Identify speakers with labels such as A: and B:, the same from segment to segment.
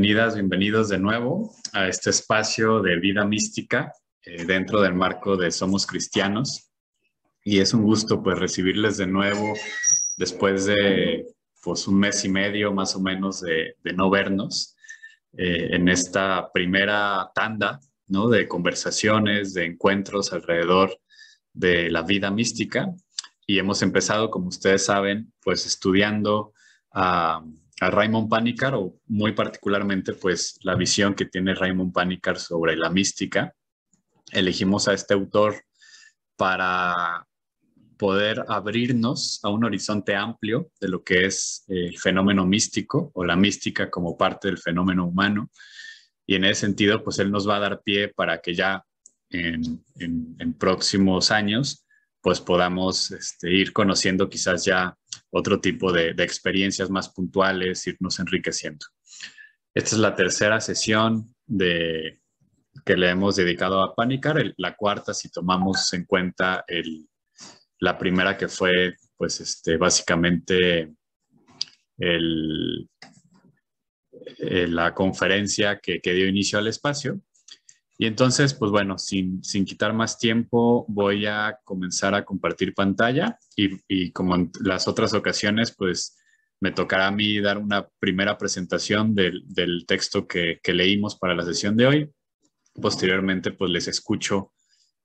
A: bienvenidas, bienvenidos de nuevo a este espacio de vida mística eh, dentro del marco de Somos Cristianos. Y es un gusto pues recibirles de nuevo después de pues un mes y medio más o menos de, no vernos eh, en esta primera tanda ¿no? de conversaciones, de encuentros alrededor de la vida mística. Y hemos empezado, como ustedes saben, pues estudiando a... Ah, a Raymond Panikar o muy particularmente pues la visión que tiene Raymond Panikar sobre la mística. Elegimos a este autor para poder abrirnos a un horizonte amplio de lo que es eh, el fenómeno místico o la mística como parte del fenómeno humano. Y en ese sentido, pues él nos va a dar pie para que ya en, próximos años, pues podamos este, ir conociendo quizás ya otro tipo de, experiencias más puntuales, irnos enriqueciendo. Esta es la tercera sesión de, que le hemos dedicado a Panicar, la cuarta si tomamos en cuenta la primera que fue pues este, básicamente eh, la conferencia que, dio inicio al espacio y entonces, pues bueno, sin, sin, quitar más tiempo, voy a comenzar a compartir pantalla y, y, como en las otras ocasiones, pues me tocará a mí dar una primera presentación del, del texto que, que, leímos para la sesión de hoy. Posteriormente, pues les escucho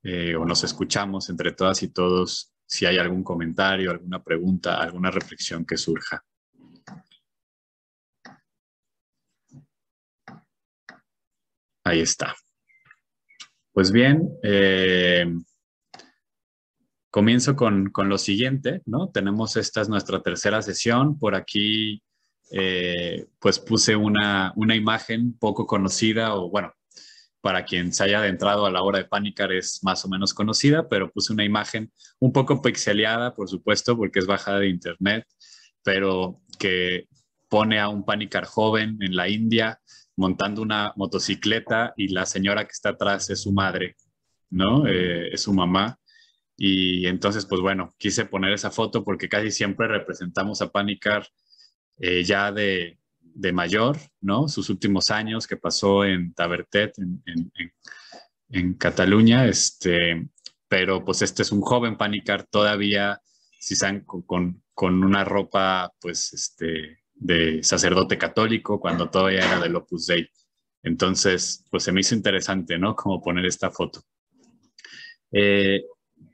A: eh, o nos escuchamos entre todas y todos si hay algún comentario, alguna pregunta, alguna reflexión que surja. Ahí está. Pues bien, eh, comienzo con, con, lo siguiente, ¿no? Tenemos esta es nuestra tercera sesión. Por aquí, eh, pues puse una, imagen poco conocida o bueno, para quien se haya adentrado a la hora de Panicar es más o menos conocida, pero puse una imagen un poco pixeleada, por supuesto, porque es bajada de internet, pero que pone a un Panicar joven en la India montando una motocicleta y la señora que está atrás es su madre, ¿no? Eh, es su mamá. Y entonces, pues bueno, quise poner esa foto porque casi siempre representamos a Panicar eh, ya de, mayor, ¿no? Sus últimos años que pasó en Tabertet, en, Cataluña, este, pero pues este es un joven Panicar todavía, si están con, con una ropa, pues, este, de sacerdote católico cuando todavía era del Opus Dei. Entonces, pues se me hizo interesante, ¿no? Como poner esta foto. Eh,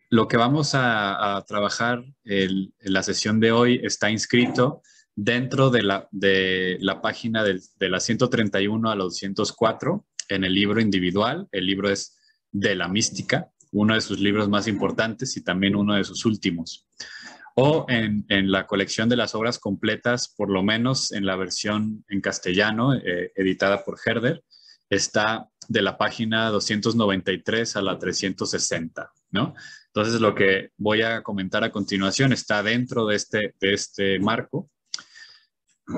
A: lo que vamos a, trabajar en la sesión de hoy está inscrito dentro de la, de la página del, de la 131 a la 204 en el libro individual. El libro es De la Mística, uno de sus libros más importantes y también uno de sus últimos o en, en, la colección de las obras completas, por lo menos en la versión en castellano, eh, editada por Herder, está de la página 293 a la 360, ¿no? Entonces, lo que voy a comentar a continuación está dentro de este, de este marco.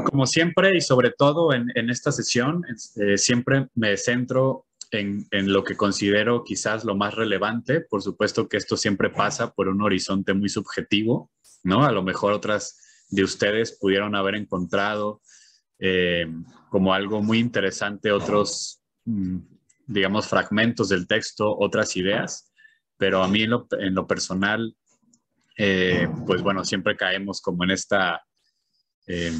A: Como siempre y sobre todo en, en esta sesión, eh, siempre me centro en, en, lo que considero quizás lo más relevante. Por supuesto que esto siempre pasa por un horizonte muy subjetivo, ¿no? A lo mejor otras de ustedes pudieron haber encontrado eh, como algo muy interesante otros, mm, digamos, fragmentos del texto, otras ideas, pero a mí en lo, personal, eh, pues bueno, siempre caemos como en esta eh,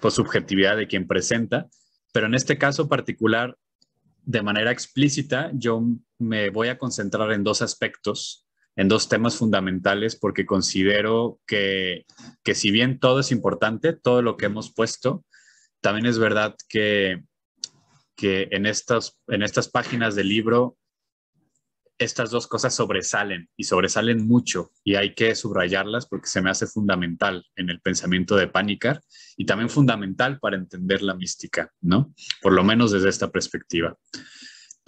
A: pues subjetividad de quien presenta, pero en este caso particular, de manera explícita, yo me voy a concentrar en dos aspectos en dos temas fundamentales porque considero que, si bien todo es importante, todo lo que hemos puesto, también es verdad que, que en, estas, en estas páginas del libro estas dos cosas sobresalen y sobresalen mucho y hay que subrayarlas porque se me hace fundamental en el pensamiento de Panicar y también fundamental para entender la mística, ¿no? Por lo menos desde esta perspectiva.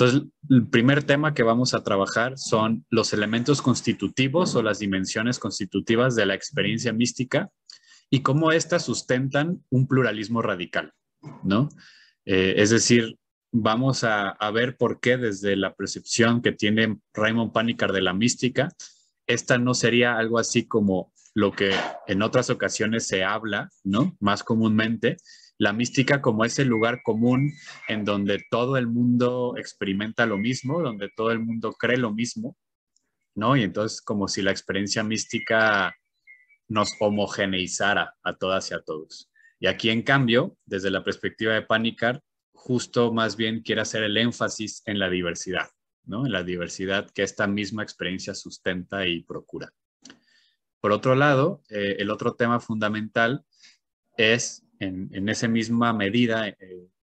A: Entonces, el primer tema que vamos a trabajar son los elementos constitutivos o las dimensiones constitutivas de la experiencia mística y cómo éstas sustentan un pluralismo radical, ¿no? Eh, es decir, vamos a, ver por qué desde la percepción que tiene Raymond Panikar de la mística, esta no sería algo así como lo que en otras ocasiones se habla, ¿no? Más comúnmente, la mística como ese lugar común en donde todo el mundo experimenta lo mismo, donde todo el mundo cree lo mismo, ¿no? Y entonces como si la experiencia mística nos homogeneizara a todas y a todos. Y aquí, en cambio, desde la perspectiva de Panicar, justo más bien quiere hacer el énfasis en la diversidad, ¿no? En la diversidad que esta misma experiencia sustenta y procura. Por otro lado, eh, el otro tema fundamental es en, esa misma medida, eh,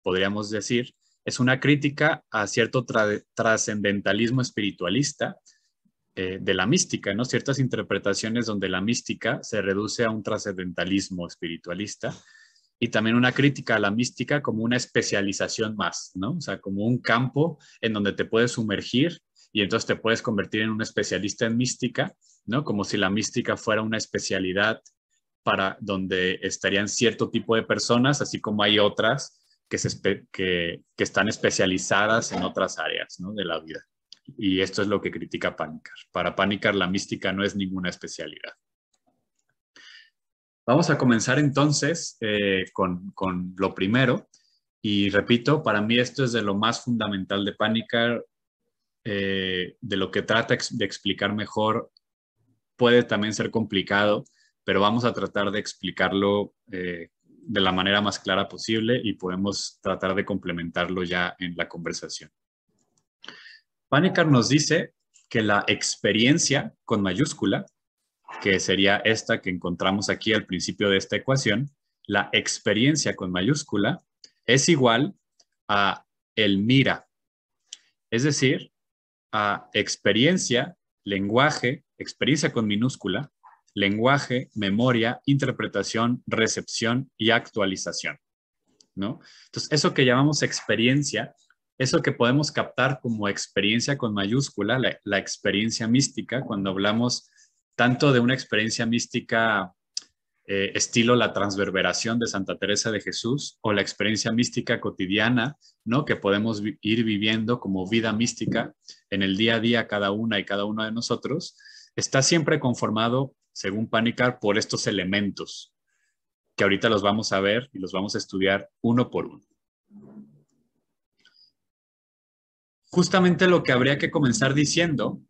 A: podríamos decir, es una crítica a cierto trascendentalismo espiritualista eh, de la mística, ¿no? Ciertas interpretaciones donde la mística se reduce a un trascendentalismo espiritualista y también una crítica a la mística como una especialización más, ¿no? O sea, como un campo en donde te puedes sumergir y entonces te puedes convertir en un especialista en mística, ¿no? Como si la mística fuera una especialidad para donde estarían cierto tipo de personas, así como hay otras que, están especializadas en otras áreas de la vida. Y esto es lo que critica Panicar. Para Panicar la mística no es ninguna especialidad. Vamos a comenzar entonces eh, con, lo primero. Y repito, para mí esto es de lo más fundamental de Panicar, eh, de lo que trata de explicar mejor. Puede también ser complicado, pero vamos a tratar de explicarlo eh, de la manera más clara posible y podemos tratar de complementarlo ya en la conversación. Panikar nos dice que la experiencia con mayúscula, que sería esta que encontramos aquí al principio de esta ecuación, la experiencia con mayúscula es igual a el mira, es decir, a experiencia, lenguaje, experiencia con minúscula, lenguaje, memoria, interpretación, recepción y actualización. ¿no? Entonces, eso que llamamos experiencia, eso que podemos captar como experiencia con mayúscula, la, experiencia mística, cuando hablamos tanto de una experiencia mística eh, estilo la transverberación de Santa Teresa de Jesús o la experiencia mística cotidiana, ¿no? Que podemos ir viviendo como vida mística en el día a día cada una y cada uno de nosotros, está siempre conformado según Panicar, por estos elementos que ahorita los vamos a ver y los vamos a estudiar uno por uno. Justamente lo que habría que comenzar diciendo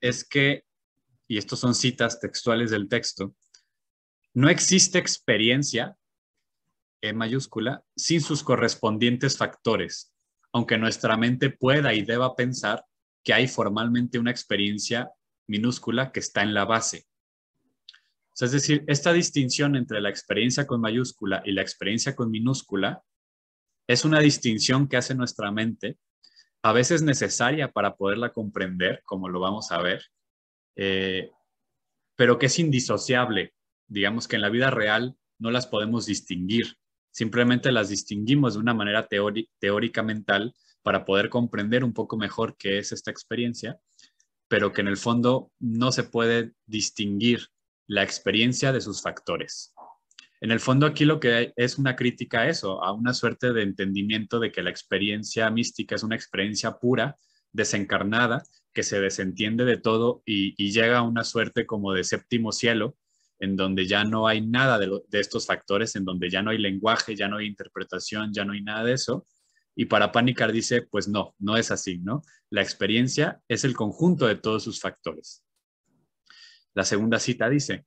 A: es que, y estos son citas textuales del texto, no existe experiencia, en mayúscula, sin sus correspondientes factores, aunque nuestra mente pueda y deba pensar que hay formalmente una experiencia minúscula que está en la base, es decir, esta distinción entre la experiencia con mayúscula y la experiencia con minúscula es una distinción que hace nuestra mente, a veces necesaria para poderla comprender, como lo vamos a ver, eh, pero que es indisociable. Digamos que en la vida real no las podemos distinguir, simplemente las distinguimos de una manera teórica mental para poder comprender un poco mejor qué es esta experiencia, pero que en el fondo no se puede distinguir la experiencia de sus factores. En el fondo aquí lo que es una crítica a eso, a una suerte de entendimiento de que la experiencia mística es una experiencia pura, desencarnada, que se desentiende de todo y, llega a una suerte como de séptimo cielo, en donde ya no hay nada de, estos factores, en donde ya no hay lenguaje, ya no hay interpretación, ya no hay nada de eso. Y para Panicar dice, pues no, no es así, ¿no? La experiencia es el conjunto de todos sus factores. La segunda cita dice,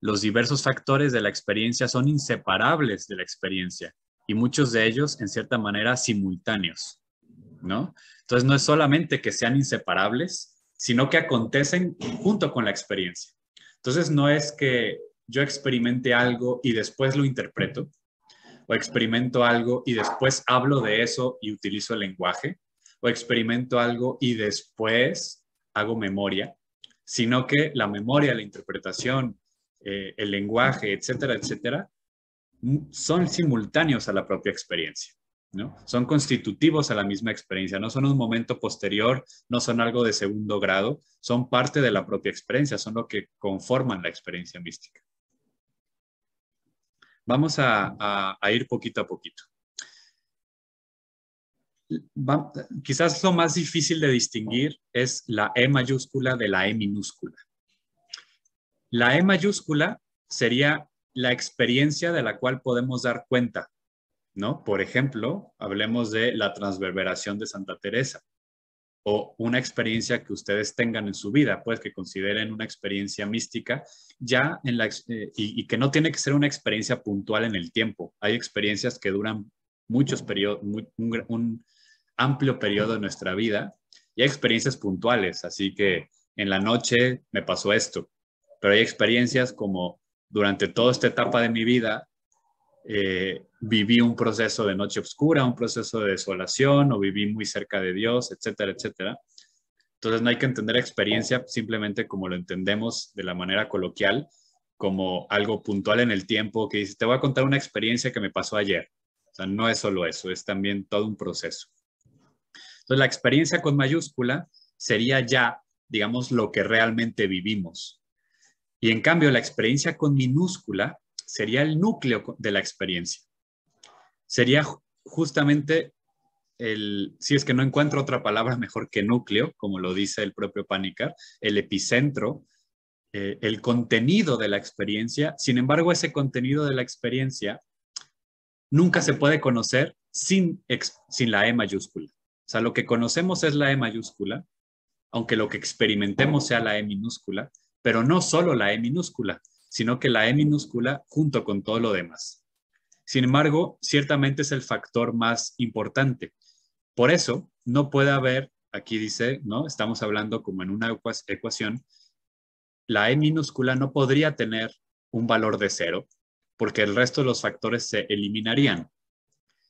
A: los diversos factores de la experiencia son inseparables de la experiencia y muchos de ellos, en cierta manera, simultáneos, ¿no? Entonces, no es solamente que sean inseparables, sino que acontecen junto con la experiencia. Entonces, no es que yo experimente algo y después lo interpreto, o experimento algo y después hablo de eso y utilizo el lenguaje, o experimento algo y después hago memoria, sino que la memoria, la interpretación, eh, el lenguaje, etcétera, etcétera, mm, son simultáneos a la propia experiencia. ¿no? Son constitutivos a la misma experiencia, no son un momento posterior, no son algo de segundo grado, son parte de la propia experiencia, son lo que conforman la experiencia mística. Vamos a ir poquito a poquito quizás lo más difícil de distinguir es la E mayúscula de la E minúscula. La E mayúscula sería la experiencia de la cual podemos dar cuenta, ¿no? Por ejemplo, hablemos de la transverberación de Santa Teresa o una experiencia que ustedes tengan en su vida, pues que consideren una experiencia mística, ya en la, eh, y, que no tiene que ser una experiencia puntual en el tiempo. Hay experiencias que duran muchos periodos, un, amplio periodo de nuestra vida y experiencias puntuales, así que en la noche me pasó esto, pero hay experiencias como durante toda esta etapa de mi vida eh, viví un proceso de noche oscura, un proceso de desolación o viví muy cerca de Dios, etcétera, etcétera. Entonces no hay que entender experiencia simplemente como lo entendemos de la manera coloquial, como algo puntual en el tiempo que dice, te voy a contar una experiencia que me pasó ayer. O sea, no es solo eso, es también todo un proceso. Entonces, la experiencia con mayúscula sería ya, digamos, lo que realmente vivimos. Y en cambio, la experiencia con minúscula sería el núcleo de la experiencia. Sería justamente el, si es que no encuentro otra palabra mejor que núcleo, como lo dice el propio Panikar, el epicentro, eh, el contenido de la experiencia. Sin embargo, ese contenido de la experiencia nunca se puede conocer sin, sin la E mayúscula. O sea, lo que conocemos es la E mayúscula, aunque lo que experimentemos sea la E minúscula, pero no solo la E minúscula, sino que la E minúscula junto con todo lo demás. Sin embargo, ciertamente es el factor más importante. Por eso, no puede haber, aquí dice, ¿no? Estamos hablando como en una ecuación, la E minúscula no podría tener un valor de cero, porque el resto de los factores se eliminarían,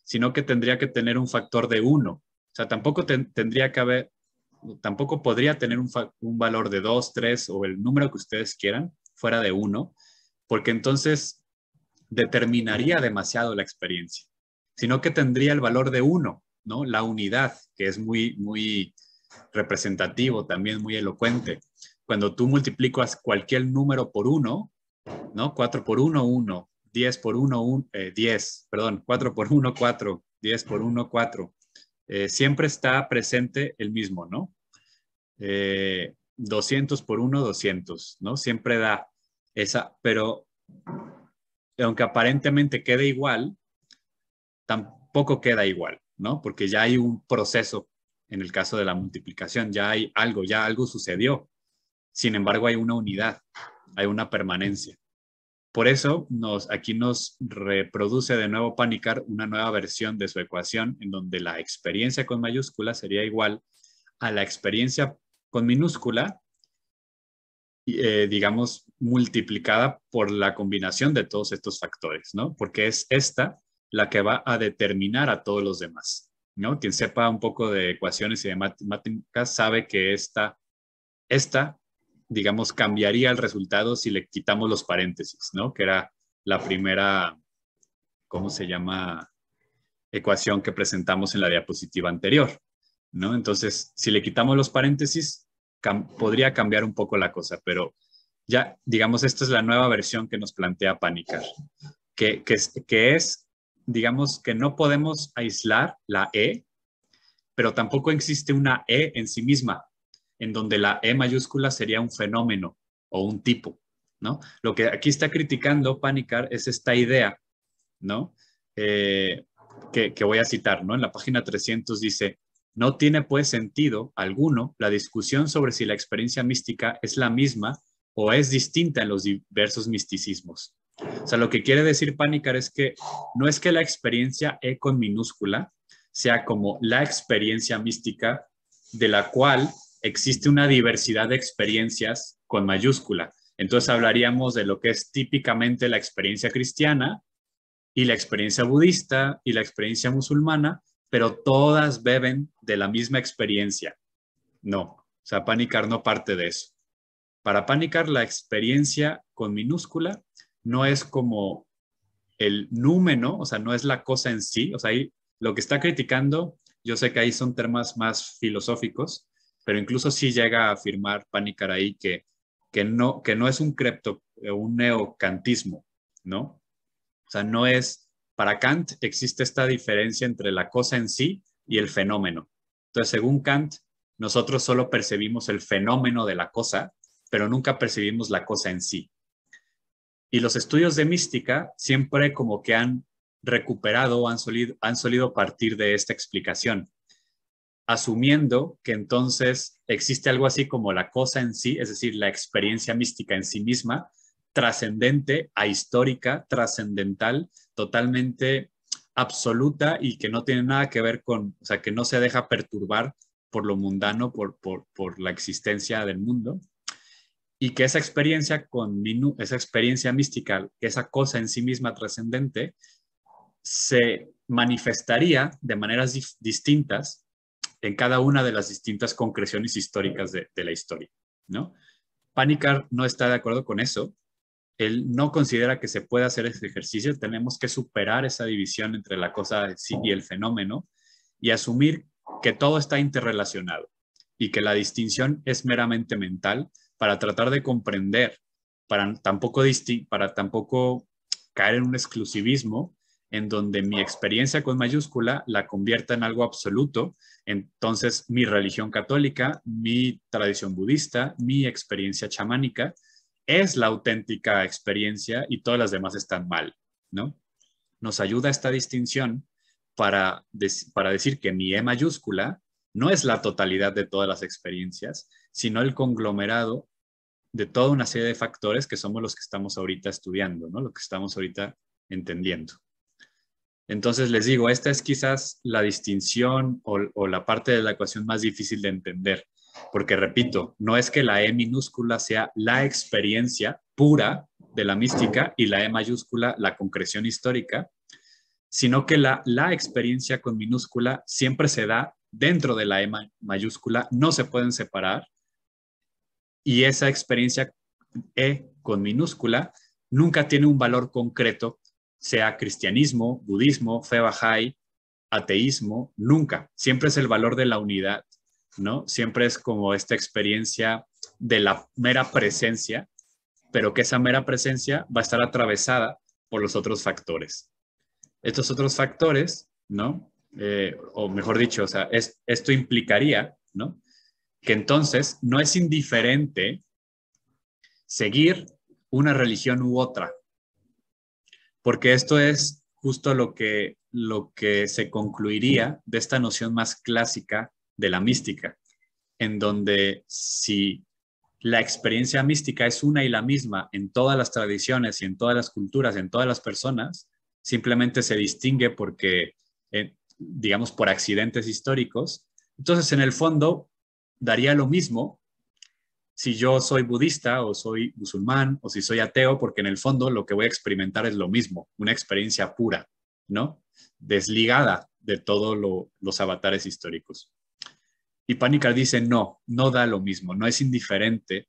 A: sino que tendría que tener un factor de uno, o sea, tampoco tendría que haber, tampoco podría tener un, valor de 2, 3 o el número que ustedes quieran fuera de 1, porque entonces determinaría demasiado la experiencia, sino que tendría el valor de 1, ¿no? La unidad, que es muy, muy representativo, también muy elocuente. Cuando tú multiplicas cualquier número por 1, ¿no? 4 por 1, 1, 10 por 1, 10, eh, perdón, 4 por 1, 4, 10 por 1, 4. Eh, siempre está presente el mismo, ¿no? 200 eh, por 1, 200, ¿no? Siempre da esa, pero aunque aparentemente quede igual, tampoco queda igual, ¿no? Porque ya hay un proceso en el caso de la multiplicación, ya hay algo, ya algo sucedió. Sin embargo, hay una unidad, hay una permanencia. Por eso, aquí nos reproduce de nuevo Panicar una nueva versión de su ecuación en donde la experiencia con mayúscula sería igual a la experiencia con minúscula, eh, digamos, multiplicada por la combinación de todos estos factores, ¿no? Porque es esta la que va a determinar a todos los demás, ¿no? Quien sepa un poco de ecuaciones y de matemáticas sabe que esta, esta digamos, cambiaría el resultado si le quitamos los paréntesis, ¿no? Que era la primera, ¿cómo se llama? Ecuación que presentamos en la diapositiva anterior, ¿no? Entonces, si le quitamos los paréntesis, podría cambiar un poco la cosa, pero ya, digamos, esta es la nueva versión que nos plantea Panicar, que, que es, digamos, que no podemos aislar la E, pero tampoco existe una E en sí misma, en donde la E mayúscula sería un fenómeno o un tipo, ¿no? Lo que aquí está criticando Panicar es esta idea, ¿no? Eh, que, voy a citar, ¿no? En la página 300 dice, no tiene pues sentido alguno la discusión sobre si la experiencia mística es la misma o es distinta en los diversos misticismos. O sea, lo que quiere decir Panicar es que no es que la experiencia E con minúscula sea como la experiencia mística de la cual existe una diversidad de experiencias con mayúscula. Entonces hablaríamos de lo que es típicamente la experiencia cristiana y la experiencia budista y la experiencia musulmana, pero todas beben de la misma experiencia. No, o sea, Panicar no parte de eso. Para Panicar la experiencia con minúscula no es como el número, o sea, no es la cosa en sí, o sea, ahí lo que está criticando, yo sé que ahí son temas más filosóficos, pero incluso sí llega a afirmar Panicaray que, que, no, que no es un crepto, eh, un neocantismo, ¿no? O sea, no es, para Kant existe esta diferencia entre la cosa en sí y el fenómeno. Entonces, según Kant, nosotros solo percibimos el fenómeno de la cosa, pero nunca percibimos la cosa en sí. Y los estudios de mística siempre como que han recuperado, han han solido partir de esta explicación asumiendo que entonces existe algo así como la cosa en sí, es decir, la experiencia mística en sí misma, trascendente, ahistórica, trascendental, totalmente absoluta y que no tiene nada que ver con, o sea, que no se deja perturbar por lo mundano, por, por, la existencia del mundo, y que esa experiencia, con esa experiencia mística, esa cosa en sí misma trascendente, se manifestaría de maneras distintas en cada una de las distintas concreciones históricas de, la historia. ¿no? Panikar no está de acuerdo con eso. Él no considera que se pueda hacer ese ejercicio. Tenemos que superar esa división entre la cosa y el fenómeno y asumir que todo está interrelacionado y que la distinción es meramente mental para tratar de comprender, para tampoco, para tampoco caer en un exclusivismo en donde mi experiencia con mayúscula la convierta en algo absoluto. Entonces, mi religión católica, mi tradición budista, mi experiencia chamánica es la auténtica experiencia y todas las demás están mal, ¿no? Nos ayuda esta distinción para, para decir que mi E mayúscula no es la totalidad de todas las experiencias, sino el conglomerado de toda una serie de factores que somos los que estamos ahorita estudiando, ¿no? Lo que estamos ahorita entendiendo. Entonces les digo, esta es quizás la distinción o, la parte de la ecuación más difícil de entender, porque repito, no es que la E minúscula sea la experiencia pura de la mística y la E mayúscula la concreción histórica, sino que la, la experiencia con minúscula siempre se da dentro de la E mayúscula, no se pueden separar, y esa experiencia E con minúscula nunca tiene un valor concreto sea cristianismo, budismo, fe bajai, ateísmo, nunca. Siempre es el valor de la unidad, ¿no? Siempre es como esta experiencia de la mera presencia, pero que esa mera presencia va a estar atravesada por los otros factores. Estos otros factores, ¿no? Eh, o mejor dicho, o sea, esto implicaría, ¿no? Que entonces no es indiferente seguir una religión u otra, porque esto es justo lo que, lo que se concluiría de esta noción más clásica de la mística, en donde si la experiencia mística es una y la misma en todas las tradiciones y en todas las culturas, en todas las personas, simplemente se distingue porque, eh, digamos, por accidentes históricos. Entonces, en el fondo, daría lo mismo si yo soy budista o soy musulmán o si soy ateo, porque en el fondo lo que voy a experimentar es lo mismo, una experiencia pura, ¿no? Desligada de todos los avatares históricos. Y Panikar dice, no, no da lo mismo, no es indiferente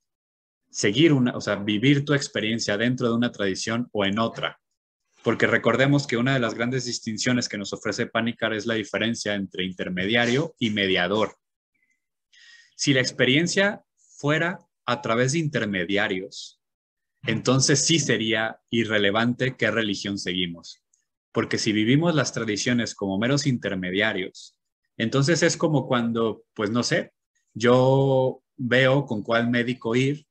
A: seguir una, o sea, vivir tu experiencia dentro de una tradición o en otra. Porque recordemos que una de las grandes distinciones que nos ofrece Panikar es la diferencia entre intermediario y mediador. Si la experiencia fuera a través de intermediarios, entonces sí sería irrelevante qué religión seguimos. Porque si vivimos las tradiciones como meros intermediarios, entonces es como cuando, pues no sé, yo veo con cuál médico ir,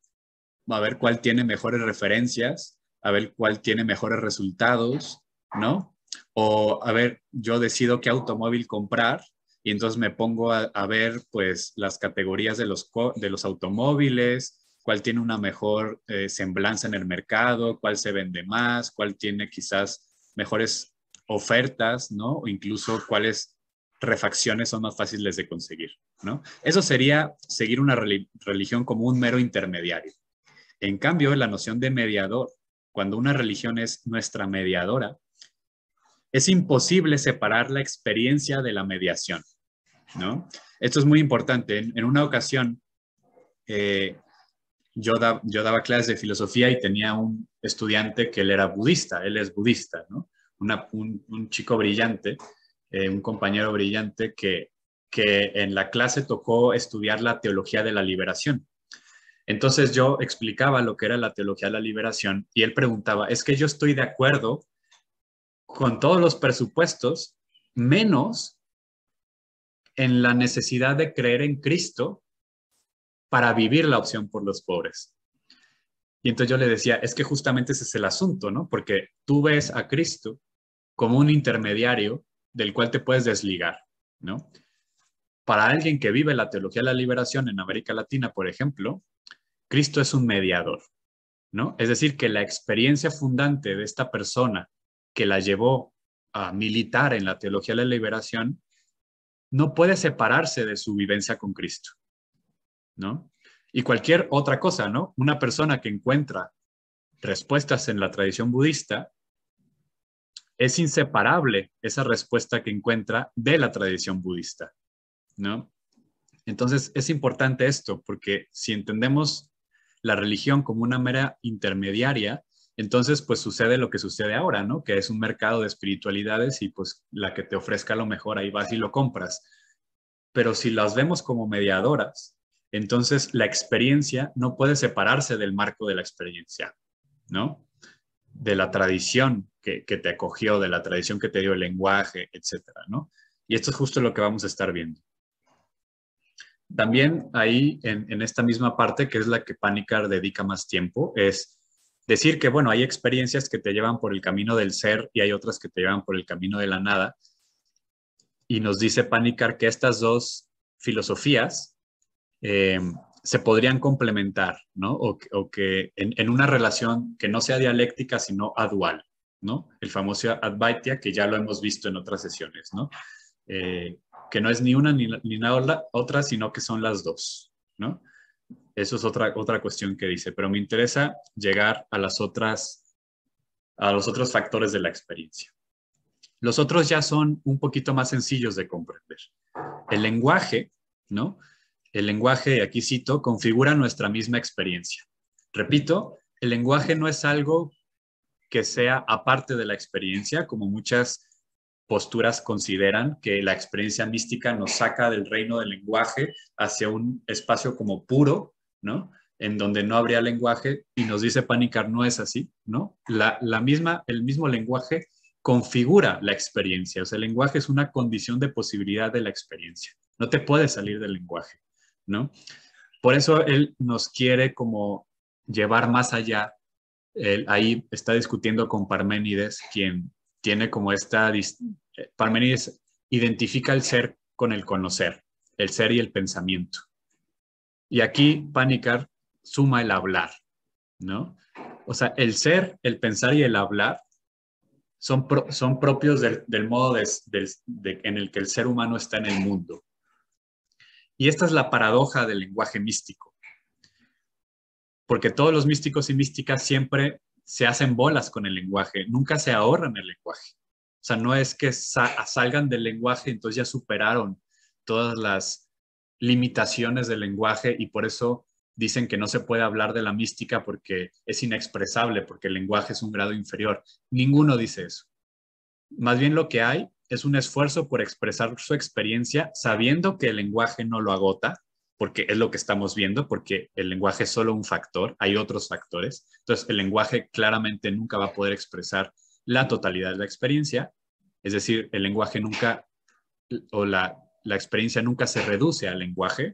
A: a ver cuál tiene mejores referencias, a ver cuál tiene mejores resultados, ¿no? O a ver, yo decido qué automóvil comprar y entonces me pongo a, ver pues las categorías de los, de los automóviles, cuál tiene una mejor eh, semblanza en el mercado, cuál se vende más, cuál tiene quizás mejores ofertas, O incluso cuáles refacciones son más fáciles de conseguir, Eso sería seguir una religión como un mero intermediario. En cambio, la noción de mediador, cuando una religión es nuestra mediadora, es imposible separar la experiencia de la mediación. Esto es muy importante. En, una ocasión, eh, yo, yo, daba clases de filosofía y tenía un estudiante que él era budista, él es budista, un, chico brillante, eh, un compañero brillante que, que en la clase tocó estudiar la teología de la liberación. Entonces yo explicaba lo que era la teología de la liberación y él preguntaba, es que yo estoy de acuerdo con todos los presupuestos, menos en la necesidad de creer en Cristo para vivir la opción por los pobres. Y entonces yo le decía, es que justamente ese es el asunto, ¿no? Porque tú ves a Cristo como un intermediario del cual te puedes desligar, ¿no? Para alguien que vive la teología de la liberación en América Latina, por ejemplo, Cristo es un mediador, ¿no? Es decir, que la experiencia fundante de esta persona que la llevó a militar en la teología de la liberación no puede separarse de su vivencia con Cristo, ¿no? Y cualquier otra cosa, ¿no? Una persona que encuentra respuestas en la tradición budista, es inseparable esa respuesta que encuentra de la tradición budista, ¿no? Entonces es importante esto, porque si entendemos la religión como una mera intermediaria, entonces, pues sucede lo que sucede ahora, ¿no? Que es un mercado de espiritualidades y pues la que te ofrezca lo mejor, ahí vas y lo compras. Pero si las vemos como mediadoras, entonces la experiencia no puede separarse del marco de la experiencia, ¿no? De la tradición que, te acogió, de la tradición que te dio el lenguaje, etcétera, ¿no? Y esto es justo lo que vamos a estar viendo. También ahí, en, esta misma parte, que es la que Panicar dedica más tiempo, es decir que, bueno, hay experiencias que te llevan por el camino del ser y hay otras que te llevan por el camino de la nada. Y nos dice Panicar que estas dos filosofías eh, se podrían complementar, ¿no? O, que en, una relación que no sea dialéctica, sino dual ¿no? El famoso Advaitia, que ya lo hemos visto en otras sesiones, ¿no? Eh, que no es ni una ni, ni la otra, sino que son las dos, ¿no? Eso es otra, cuestión que dice, pero me interesa llegar a las otras, a los otros factores de la experiencia. Los otros ya son un poquito más sencillos de comprender. El lenguaje, ¿no? El lenguaje, aquí cito, configura nuestra misma experiencia. Repito, el lenguaje no es algo que sea aparte de la experiencia, como muchas posturas consideran que la experiencia mística nos saca del reino del lenguaje hacia un espacio como puro, ¿no? En donde no habría lenguaje y nos dice Panicar, no es así, ¿no? La, misma, el mismo lenguaje configura la experiencia, o sea, el lenguaje es una condición de posibilidad de la experiencia, no te puedes salir del lenguaje, ¿no? Por eso él nos quiere como llevar más allá ahí está discutiendo con Parménides, quien tiene como esta... Eh, Parmenides identifica el ser con el conocer, el ser y el pensamiento. Y aquí Panicar suma el hablar, ¿no? O sea, el ser, el pensar y el hablar son, son propios del, modo en el que el ser humano está en el mundo. Y esta es la paradoja del lenguaje místico, porque todos los místicos y místicas siempre se hacen bolas con el lenguaje, nunca se ahorran el lenguaje. O sea, no es que salgan del lenguaje, entonces ya superaron todas las limitaciones del lenguaje y por eso dicen que no se puede hablar de la mística porque es inexpresable, porque el lenguaje es un grado inferior. Ninguno dice eso. Más bien lo que hay es un esfuerzo por expresar su experiencia sabiendo que el lenguaje no lo agota, porque es lo que estamos viendo, porque el lenguaje es solo un factor, hay otros factores. Entonces, el lenguaje claramente nunca va a poder expresar la totalidad de la experiencia, es decir, el lenguaje nunca, o la, experiencia nunca se reduce al lenguaje,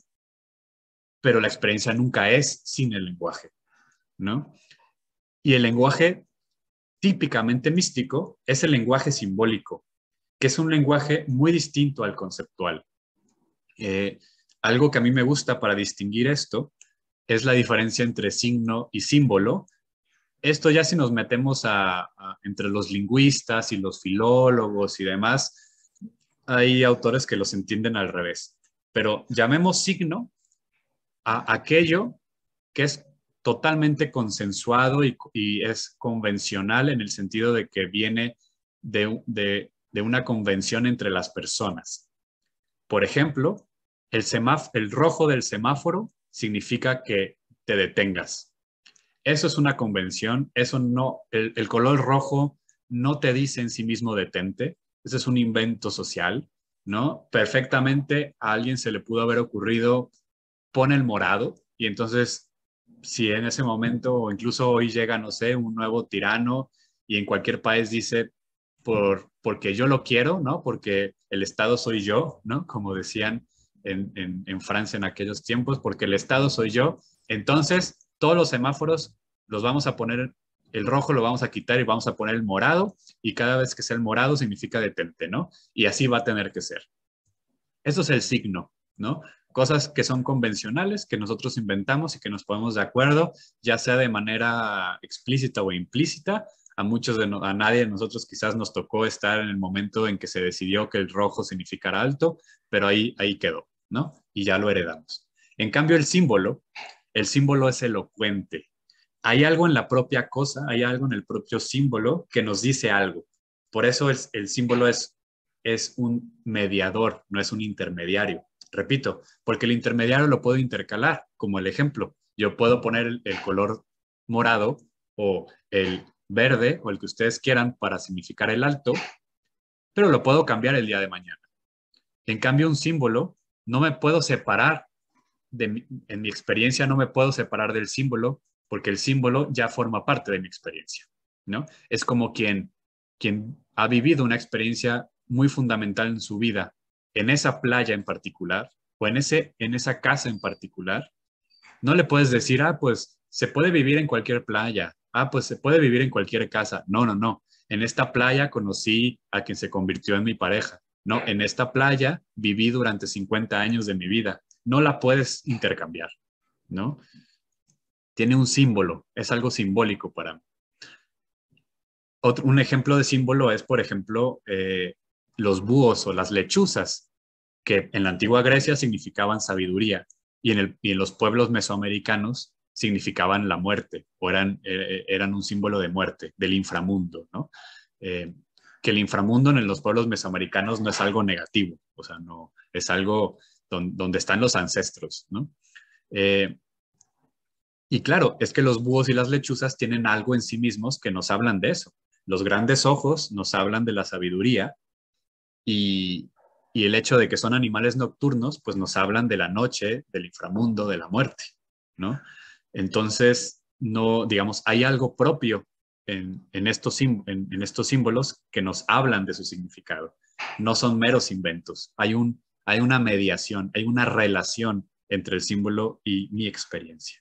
A: pero la experiencia nunca es sin el lenguaje, ¿no? Y el lenguaje típicamente místico es el lenguaje simbólico, que es un lenguaje muy distinto al conceptual. Eh, algo que a mí me gusta para distinguir esto es la diferencia entre signo y símbolo. Esto ya si nos metemos entre los lingüistas y los filólogos y demás, hay autores que los entienden al revés. Pero llamemos signo a aquello que es totalmente consensuado y, es convencional en el sentido de que viene de una convención entre las personas. Por ejemplo, el, el rojo del semáforo significa que te detengas. Eso es una convención, eso no, el, color rojo no te dice en sí mismo detente, ese es un invento social, ¿no? Perfectamente a alguien se le pudo haber ocurrido, pone el morado y entonces si en ese momento o incluso hoy llega, no sé, un nuevo tirano y en cualquier país dice, por, porque yo lo quiero, ¿no? Porque el Estado soy yo, ¿no? Como decían en, Francia en aquellos tiempos, porque el Estado soy yo. Entonces, todos los semáforos los vamos a poner el rojo lo vamos a quitar y vamos a poner el morado, y cada vez que sea el morado significa detente, ¿no? Y así va a tener que ser. Eso es el signo, ¿no? Cosas que son convencionales, que nosotros inventamos y que nos ponemos de acuerdo, ya sea de manera explícita o implícita. A muchos de a nadie de nosotros quizás nos tocó estar en el momento en que se decidió que el rojo significara alto, pero ahí, ahí quedó. ¿no? Y ya lo heredamos. En cambio, el símbolo, el símbolo es elocuente. Hay algo en la propia cosa, hay algo en el propio símbolo que nos dice algo. Por eso el símbolo es, es un mediador, no es un intermediario. Repito, porque el intermediario lo puedo intercalar, como el ejemplo. Yo puedo poner el, el color morado o el verde o el que ustedes quieran para significar el alto, pero lo puedo cambiar el día de mañana. En cambio, un símbolo no me puedo separar, de en mi experiencia no me puedo separar del símbolo porque el símbolo ya forma parte de mi experiencia, ¿no? Es como quien, quien ha vivido una experiencia muy fundamental en su vida, en esa playa en particular o en, ese, en esa casa en particular, no le puedes decir, ah, pues se puede vivir en cualquier playa, ah, pues se puede vivir en cualquier casa. No, no, no. En esta playa conocí a quien se convirtió en mi pareja. ¿no? En esta playa viví durante 50 años de mi vida. No la puedes intercambiar, ¿no? Tiene un símbolo, es algo simbólico para mí. un ejemplo de símbolo es, por ejemplo, eh, los búhos o las lechuzas, que en la antigua Grecia significaban sabiduría y en, los pueblos mesoamericanos significaban la muerte o eran, eh, eh, eran un símbolo de muerte, del inframundo, ¿no? que el inframundo en los pueblos mesoamericanos no es algo negativo, o sea, no, es algo donde están los ancestros, ¿no? Eh, y claro, es que los búhos y las lechuzas tienen algo en sí mismos que nos hablan de eso. Los grandes ojos nos hablan de la sabiduría y, y el hecho de que son animales nocturnos, pues nos hablan de la noche, del inframundo, de la muerte, ¿no? Entonces, no, digamos, hay algo propio en, estos, símbolos que nos hablan de su significado. No son meros inventos, hay, una mediación, hay una relación entre el símbolo y mi experiencia.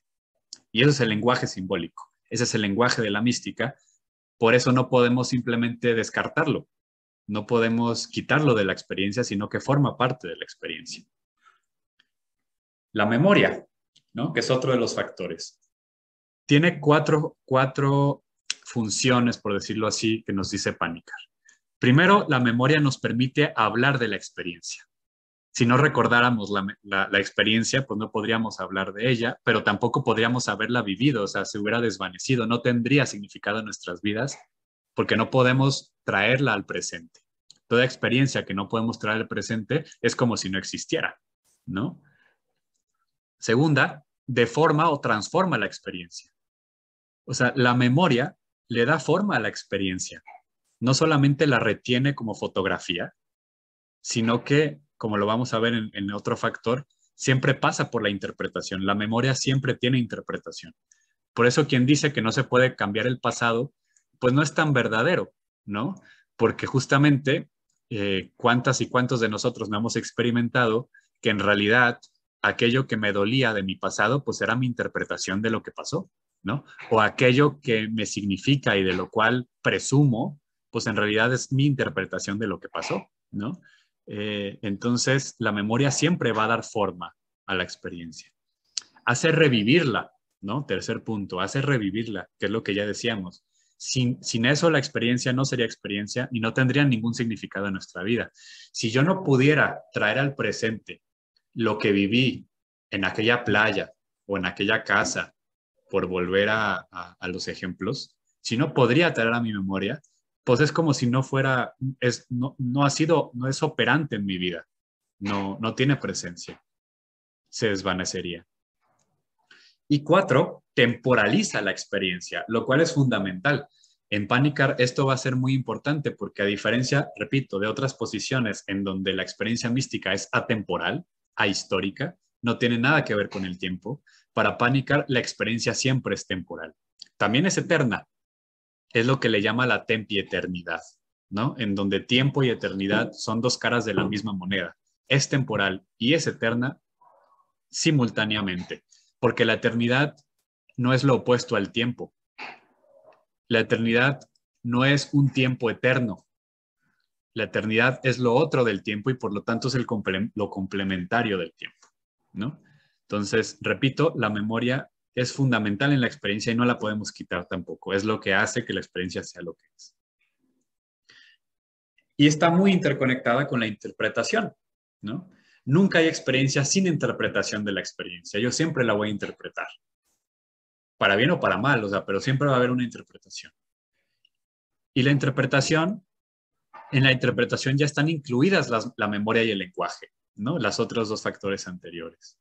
A: Y eso es el lenguaje simbólico, ese es el lenguaje de la mística, por eso no podemos simplemente descartarlo, no podemos quitarlo de la experiencia, sino que forma parte de la experiencia. La memoria, que es otro de los factores. Tiene cuatro funciones, por decirlo así, que nos dice Panicar. Primero, la memoria nos permite hablar de la experiencia. Si no recordáramos la, experiencia, pues no podríamos hablar de ella, pero tampoco podríamos haberla vivido, o sea, se hubiera desvanecido, no tendría significado en nuestras vidas, porque no podemos traerla al presente. Toda experiencia que no podemos traer al presente es como si no existiera, ¿no? Segunda, deforma o transforma la experiencia. O sea, la memoria le da forma a la experiencia. No solamente la retiene como fotografía, sino que, como lo vamos a ver en, otro factor, siempre pasa por la interpretación. La memoria siempre tiene interpretación. Por eso quien dice que no se puede cambiar el pasado, pues no es tan verdadero, ¿no? Porque justamente eh, cuántas y cuántos de nosotros no hemos experimentado que en realidad aquello que me dolía de mi pasado, pues era mi interpretación de lo que pasó, o aquello que me significa y de lo cual presumo, pues en realidad es mi interpretación de lo que pasó, ¿no? Eh, entonces, la memoria siempre va a dar forma a la experiencia. Hace revivirla, ¿no? Tercer punto, hace revivirla, que es lo que ya decíamos. sin, eso la experiencia no sería experiencia y no tendría ningún significado en nuestra vida. Si yo no pudiera traer al presente lo que viví en aquella playa o en aquella casa por volver a, los ejemplos, si no podría traer a mi memoria, pues es como si no fuera, no, ha sido, no es operante en mi vida, no, no tiene presencia, se desvanecería. Y cuatro, temporaliza la experiencia, lo cual es fundamental. En Panicar esto va a ser muy importante porque a diferencia, repito, de otras posiciones en donde la experiencia mística es atemporal, ahistórica, no tiene nada que ver con el tiempo, para Panicar, la experiencia siempre es temporal. También es eterna. Es lo que le llama la tempi-eternidad, ¿no? En donde tiempo y eternidad son dos caras de la misma moneda. Es temporal y es eterna simultáneamente, porque la eternidad no es lo opuesto al tiempo. La eternidad no es un tiempo eterno. La eternidad es lo otro del tiempo y por lo tanto es el lo complementario del tiempo, ¿no? Entonces, repito, la memoria es fundamental en la experiencia y no la podemos quitar tampoco. Es lo que hace que la experiencia sea lo que es. Y está muy interconectada con la interpretación, ¿no? Nunca hay experiencia sin interpretación de la experiencia. Yo siempre la voy a interpretar, para bien o para mal, o pero siempre va a haber una interpretación. Y la interpretación, en la interpretación ya están incluidas la memoria y el lenguaje, ¿no? Las otros dos factores anteriores.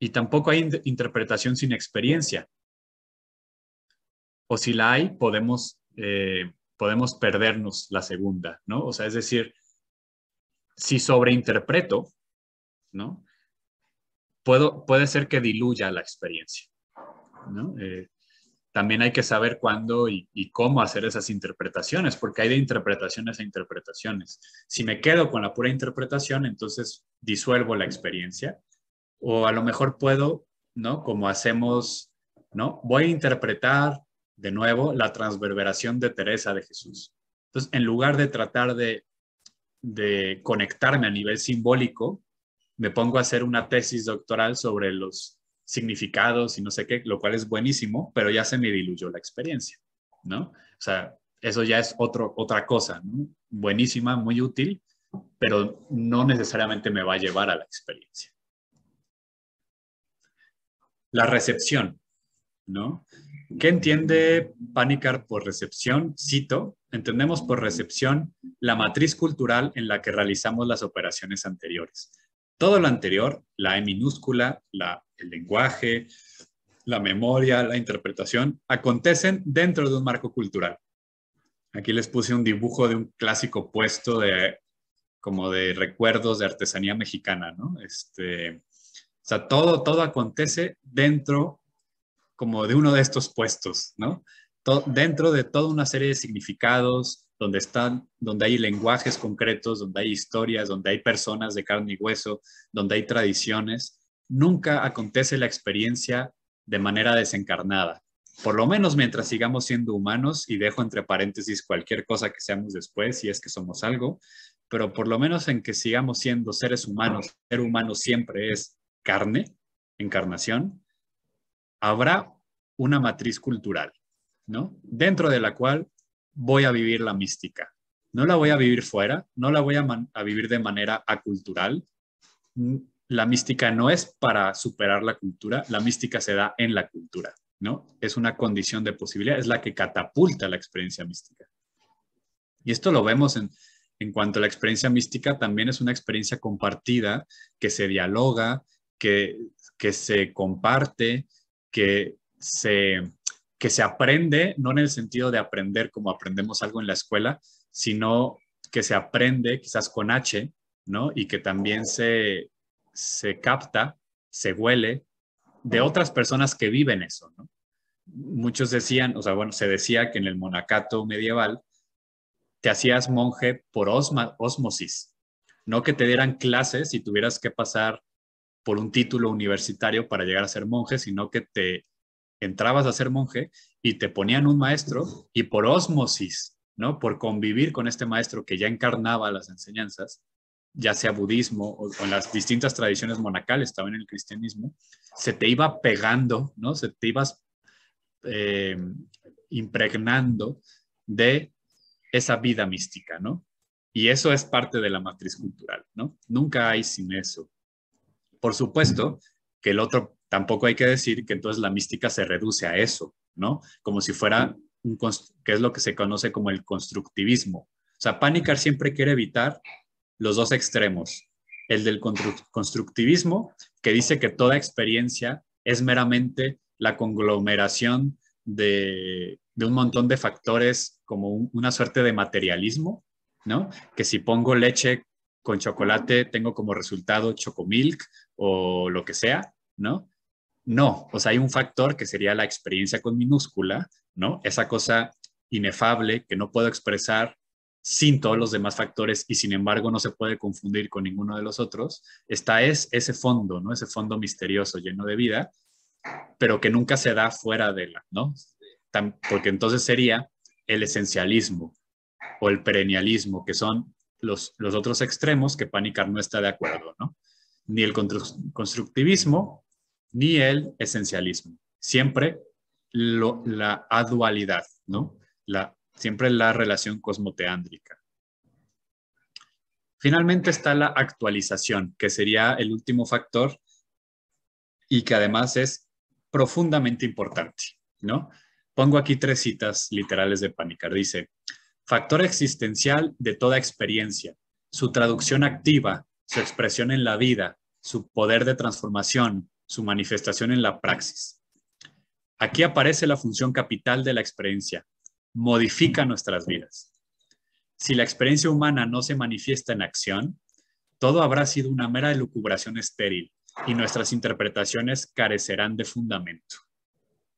A: Y tampoco hay interpretación sin experiencia. O si la hay, podemos, eh, podemos perdernos la segunda, ¿no? O sea, es decir, si sobreinterpreto, ¿no? Puedo, puede ser que diluya la experiencia, ¿no? Eh, también hay que saber cuándo y, y, cómo hacer esas interpretaciones, porque hay de interpretaciones a interpretaciones. Si me quedo con la pura interpretación, entonces disuelvo la experiencia o a lo mejor puedo, ¿no? Como hacemos, ¿no? Voy a interpretar de nuevo la transverberación de Teresa de Jesús. Entonces, en lugar de tratar de, conectarme a nivel simbólico, me pongo a hacer una tesis doctoral sobre los significados y no sé qué, lo cual es buenísimo, pero ya se me diluyó la experiencia, ¿no? O sea, eso ya es otro, otra cosa, ¿no? Buenísima, muy útil, pero no necesariamente me va a llevar a la experiencia la recepción, ¿no? ¿Qué entiende Panicar por recepción? Cito, entendemos por recepción la matriz cultural en la que realizamos las operaciones anteriores. Todo lo anterior, la E minúscula, la, el lenguaje, la memoria, la interpretación, acontecen dentro de un marco cultural. Aquí les puse un dibujo de un clásico puesto de como de recuerdos de artesanía mexicana, ¿no? Este, o sea, todo, todo acontece dentro como de uno de estos puestos, ¿no? dentro de toda una serie de significados, donde están, donde hay lenguajes concretos, donde hay historias, donde hay personas de carne y hueso, donde hay tradiciones, nunca acontece la experiencia de manera desencarnada. Por lo menos mientras sigamos siendo humanos, y dejo entre paréntesis cualquier cosa que seamos después, si es que somos algo, pero por lo menos en que sigamos siendo seres humanos, ser humano siempre es carne, encarnación, habrá una matriz cultural, ¿no? Dentro de la cual voy a vivir la mística. No la voy a vivir fuera, no la voy a, vivir de manera acultural. La mística no es para superar la cultura, la mística se da en la cultura, ¿no? Es una condición de posibilidad, es la que catapulta la experiencia mística. Y esto lo vemos en, en cuanto a la experiencia mística, también es una experiencia compartida que se dialoga, que, se comparte, que se, que se aprende, no en el sentido de aprender como aprendemos algo en la escuela, sino que se aprende quizás con H, ¿no? Y que también se, se capta, se huele de otras personas que viven eso, ¿no? Muchos decían, o sea, bueno, se decía que en el monacato medieval te hacías monje por osma, osmosis, no que te dieran clases y tuvieras que pasar por un título universitario para llegar a ser monje, sino que te entrabas a ser monje y te ponían un maestro y por ósmosis, ¿no? Por convivir con este maestro que ya encarnaba las enseñanzas, ya sea budismo o con las distintas tradiciones monacales, también en el cristianismo, se te iba pegando, ¿no? Se te ibas eh, impregnando de esa vida mística, ¿no? Y eso es parte de la matriz cultural, ¿no? Nunca hay sin eso por supuesto que el otro, tampoco hay que decir que entonces la mística se reduce a eso, ¿no? Como si fuera, un, que es lo que se conoce como el constructivismo. O sea, Panicar siempre quiere evitar los dos extremos, el del constructivismo, que dice que toda experiencia es meramente la conglomeración de, un montón de factores como una suerte de materialismo, ¿no? Que si pongo leche con chocolate tengo como resultado chocomilk o lo que sea, ¿no? No, o sea, hay un factor que sería la experiencia con minúscula, ¿no? Esa cosa inefable que no puedo expresar sin todos los demás factores y sin embargo no se puede confundir con ninguno de los otros, está es ese fondo, ¿no? Ese fondo misterioso lleno de vida, pero que nunca se da fuera de la, ¿no? porque entonces sería el esencialismo o el perennialismo, que son los, otros extremos que Panicar no está de acuerdo, ¿no? Ni el constructivismo, ni el esencialismo. Siempre la adualidad, ¿no? La, siempre la relación cosmoteándrica. Finalmente está la actualización, que sería el último factor y que además es profundamente importante, ¿no? Pongo aquí tres citas literales de Panicar. Dice, factor existencial de toda experiencia, su traducción activa, su expresión en la vida, su poder de transformación, su manifestación en la praxis. Aquí aparece la función capital de la experiencia, modifica nuestras vidas. Si la experiencia humana no se manifiesta en acción, todo habrá sido una mera elucubración estéril y nuestras interpretaciones carecerán de fundamento.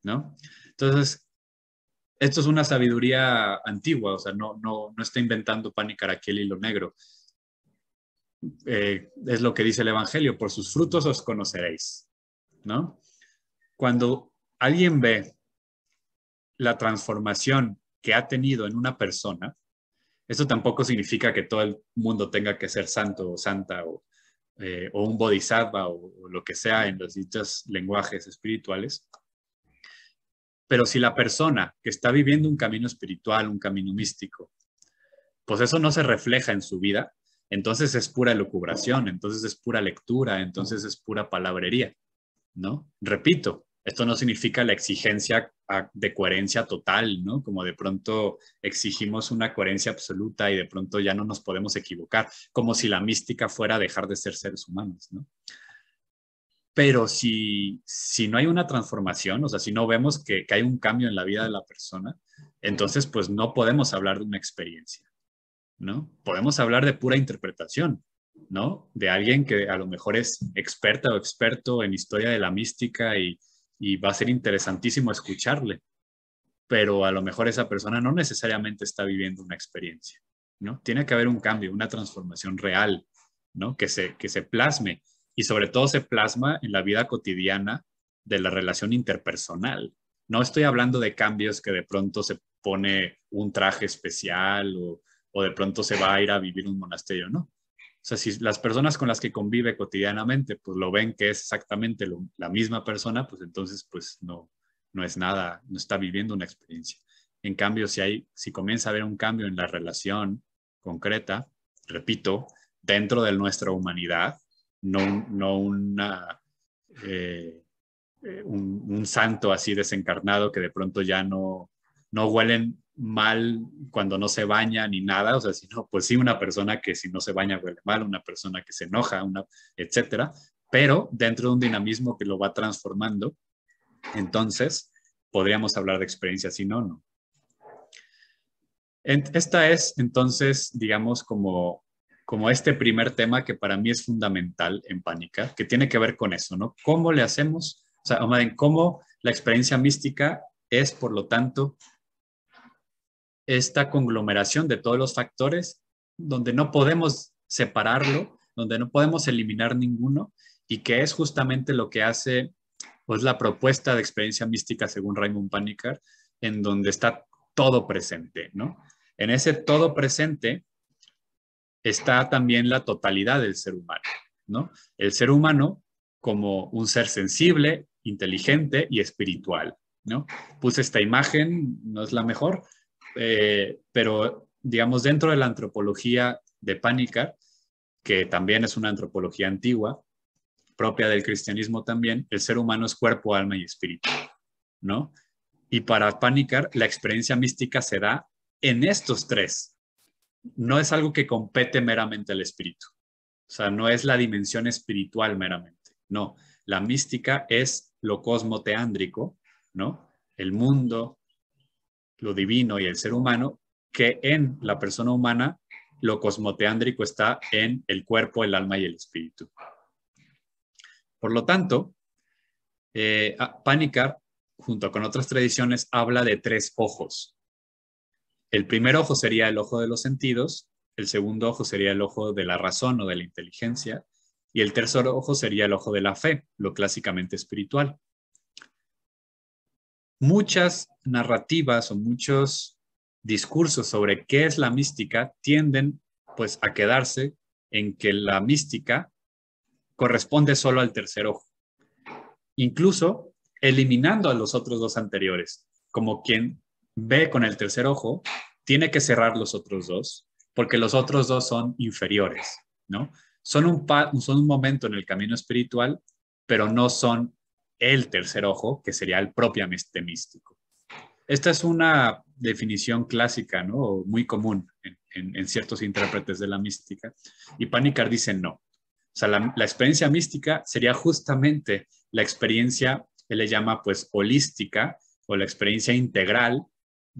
A: ¿no? Entonces, esto es una sabiduría antigua, o sea, no, está inventando pan y caraquel y lo negro. Eh, es lo que dice el Evangelio, por sus frutos os conoceréis, ¿no? Cuando alguien ve la transformación que ha tenido en una persona, eso tampoco significa que todo el mundo tenga que ser santo o santa o, eh, un bodhisattva o, lo que sea en los dichos lenguajes espirituales, pero si la persona que está viviendo un camino espiritual, un camino místico, pues eso no se refleja en su vida, entonces es pura elucubración, entonces es pura lectura, entonces es pura palabrería, ¿no? Repito, esto no significa la exigencia de coherencia total, ¿no? Como de pronto exigimos una coherencia absoluta y de pronto ya no nos podemos equivocar, como si la mística fuera dejar de ser seres humanos, ¿no? pero si, no hay una transformación, o sea, si no vemos que, hay un cambio en la vida de la persona, entonces pues no podemos hablar de una experiencia, ¿no? Podemos hablar de pura interpretación, ¿no? De alguien que a lo mejor es experta o experto en historia de la mística y, va a ser interesantísimo escucharle, pero a lo mejor esa persona no necesariamente está viviendo una experiencia, ¿no? Tiene que haber un cambio, una transformación real, ¿no? Que que se plasme y sobre todo se plasma en la vida cotidiana de la relación interpersonal. No estoy hablando de cambios que de pronto se pone un traje especial o, de pronto se va a ir a vivir un monasterio, no. O sea, si las personas con las que convive cotidianamente, pues lo ven que es exactamente la misma persona, pues entonces, pues no, no es nada, no está viviendo una experiencia. En cambio, si, hay, si comienza a haber un cambio en la relación concreta, repito, dentro de nuestra humanidad, no, una, eh, eh, un, santo así desencarnado que de pronto ya no, no huelen mal cuando no se baña ni nada, o sea, sino, pues sí, una persona que si no se baña huele mal, una persona que se enoja, una, etcétera, pero dentro de un dinamismo que lo va transformando, entonces podríamos hablar de experiencia si no, no. Esta es entonces, digamos, como como este primer tema que para mí es fundamental en Pánica, que tiene que ver con eso, ¿no? ¿Cómo le hacemos? O sea, cómo la experiencia mística es, por lo tanto, esta conglomeración de todos los factores donde no podemos separarlo, donde no podemos eliminar ninguno y que es justamente lo que hace pues la propuesta de experiencia mística según Raymond Panikar, en donde está todo presente, ¿no? En ese todo presente está también la totalidad del ser humano, ¿no? El ser humano como un ser sensible, inteligente y espiritual, ¿no? Puse esta imagen, no es la mejor, eh, pero digamos dentro de la antropología de Pánicar, que también es una antropología antigua, propia del cristianismo también, el ser humano es cuerpo, alma y espíritu, ¿no? Y para Panicar, la experiencia mística se da en estos tres, no es algo que compete meramente al espíritu. O sea, no es la dimensión espiritual meramente. No, la mística es lo cosmoteándrico, ¿no? El mundo, lo divino y el ser humano, que en la persona humana lo cosmoteándrico está en el cuerpo, el alma y el espíritu. Por lo tanto, eh, junto con otras tradiciones, habla de tres ojos, el primer ojo sería el ojo de los sentidos, el segundo ojo sería el ojo de la razón o de la inteligencia, y el tercer ojo sería el ojo de la fe, lo clásicamente espiritual. Muchas narrativas o muchos discursos sobre qué es la mística tienden pues a quedarse en que la mística corresponde solo al tercer ojo, incluso eliminando a los otros dos anteriores, como quien ve con el tercer ojo, tiene que cerrar los otros dos, porque los otros dos son inferiores, ¿no? Son un, son un momento en el camino espiritual, pero no son el tercer ojo, que sería el propiamente místico. Esta es una definición clásica, ¿no? Muy común en, ciertos intérpretes de la mística. Y Panikkar dice no. O sea, la, la experiencia mística sería justamente la experiencia, él le llama pues holística o la experiencia integral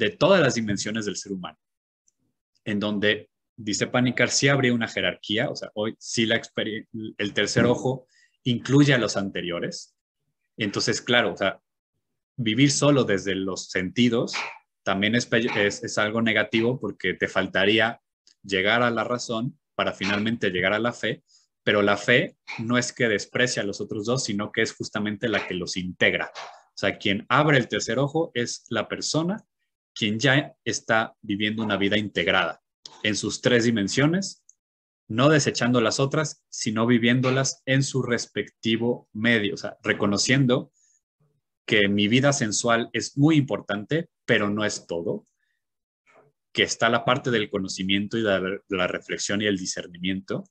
A: de todas las dimensiones del ser humano, en donde, dice Panicar, sí habría una jerarquía, o sea, hoy sí el tercer ojo incluye a los anteriores. Entonces, claro, o sea, vivir solo desde los sentidos también es, es algo negativo porque te faltaría llegar a la razón para finalmente llegar a la fe, pero la fe no es que desprecie a los otros dos, sino que es justamente la que los integra. O sea, quien abre el tercer ojo es la persona quien ya está viviendo una vida integrada en sus tres dimensiones, no desechando las otras, sino viviéndolas en su respectivo medio, o sea, reconociendo que mi vida sensual es muy importante, pero no es todo, que está la parte del conocimiento y de la reflexión y el discernimiento,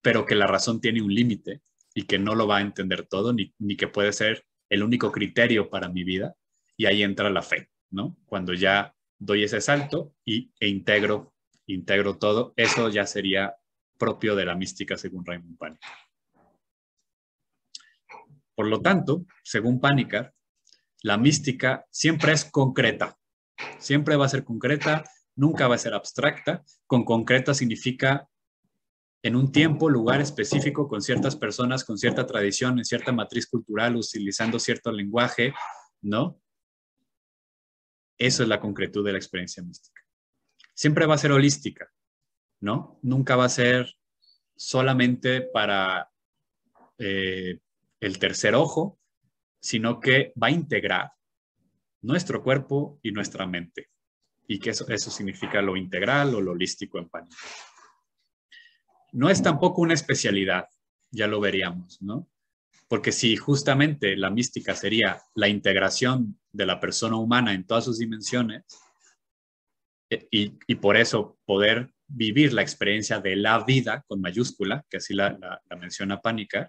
A: pero que la razón tiene un límite y que no lo va a entender todo, ni, ni que puede ser el único criterio para mi vida, y ahí entra la fe. Cuando ya doy ese salto y, e integro, integro todo, eso ya sería propio de la mística según Raymond Panikar. Por lo tanto, según Panikar, la mística siempre es concreta, siempre va a ser concreta, nunca va a ser abstracta. Con concreta significa en un tiempo, lugar específico, con ciertas personas, con cierta tradición, en cierta matriz cultural, utilizando cierto lenguaje, ¿no? Eso es la concretud de la experiencia mística. Siempre va a ser holística, ¿no? Nunca va a ser solamente para eh, el tercer ojo, sino que va a integrar nuestro cuerpo y nuestra mente. Y que eso, significa lo integral o lo holístico en pánico. No es tampoco una especialidad, ya lo veríamos, ¿no? Porque si justamente la mística sería la integración de la persona humana en todas sus dimensiones, eh, y, por eso poder vivir la experiencia de la vida con mayúscula, que así la, menciona Pánica,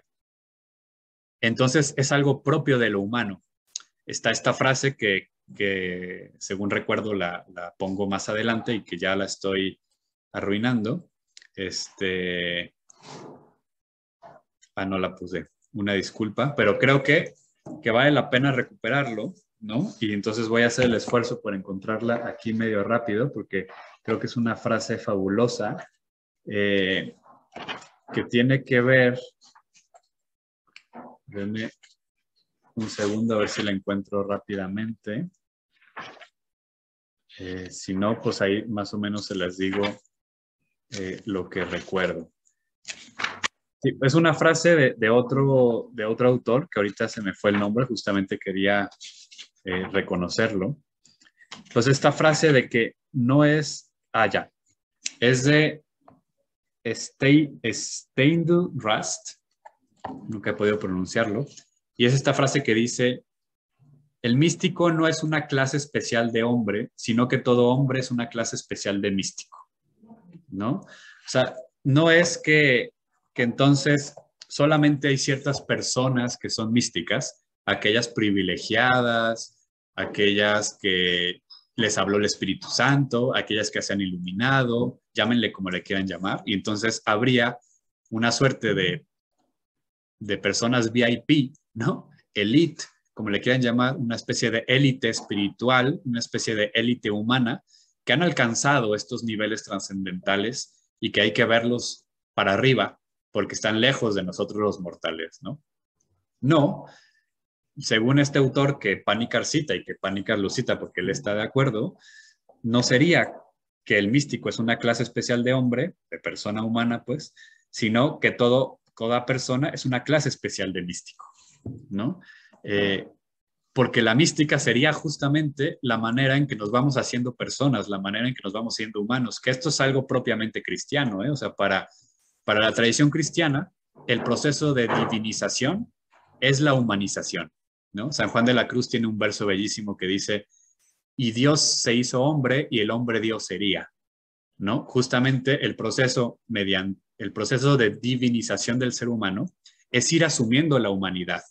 A: entonces es algo propio de lo humano. Está esta frase que, según recuerdo la, pongo más adelante y que ya la estoy arruinando. Este... Ah, no la puse una disculpa, pero creo que, vale la pena recuperarlo, ¿no? Y entonces voy a hacer el esfuerzo por encontrarla aquí medio rápido, porque creo que es una frase fabulosa eh, que tiene que ver. Denme un segundo a ver si la encuentro rápidamente. Eh, si no, pues ahí más o menos se las digo eh, lo que recuerdo es una frase de, otro, de otro autor, que ahorita se me fue el nombre, justamente quería eh, reconocerlo. Pues esta frase de que no es allá, ah, es de Stained Steindl nunca he podido pronunciarlo, y es esta frase que dice, el místico no es una clase especial de hombre, sino que todo hombre es una clase especial de místico, ¿no? O sea, no es que que entonces solamente hay ciertas personas que son místicas, aquellas privilegiadas, aquellas que les habló el Espíritu Santo, aquellas que se han iluminado, llámenle como le quieran llamar, y entonces habría una suerte de, de personas VIP, ¿no? Elite, como le quieran llamar, una especie de élite espiritual, una especie de élite humana, que han alcanzado estos niveles trascendentales y que hay que verlos para arriba porque están lejos de nosotros los mortales, ¿no? No, según este autor que Panicar cita y que Panicar lo cita porque él está de acuerdo, no sería que el místico es una clase especial de hombre, de persona humana, pues, sino que toda persona es una clase especial de místico, ¿no? Eh, porque la mística sería justamente la manera en que nos vamos haciendo personas, la manera en que nos vamos siendo humanos, que esto es algo propiamente cristiano, ¿eh? o sea, para para la tradición cristiana, el proceso de divinización es la humanización. ¿no? San Juan de la Cruz tiene un verso bellísimo que dice, y Dios se hizo hombre y el hombre Dios sería. ¿no? Justamente el proceso, mediante, el proceso de divinización del ser humano es ir asumiendo la humanidad,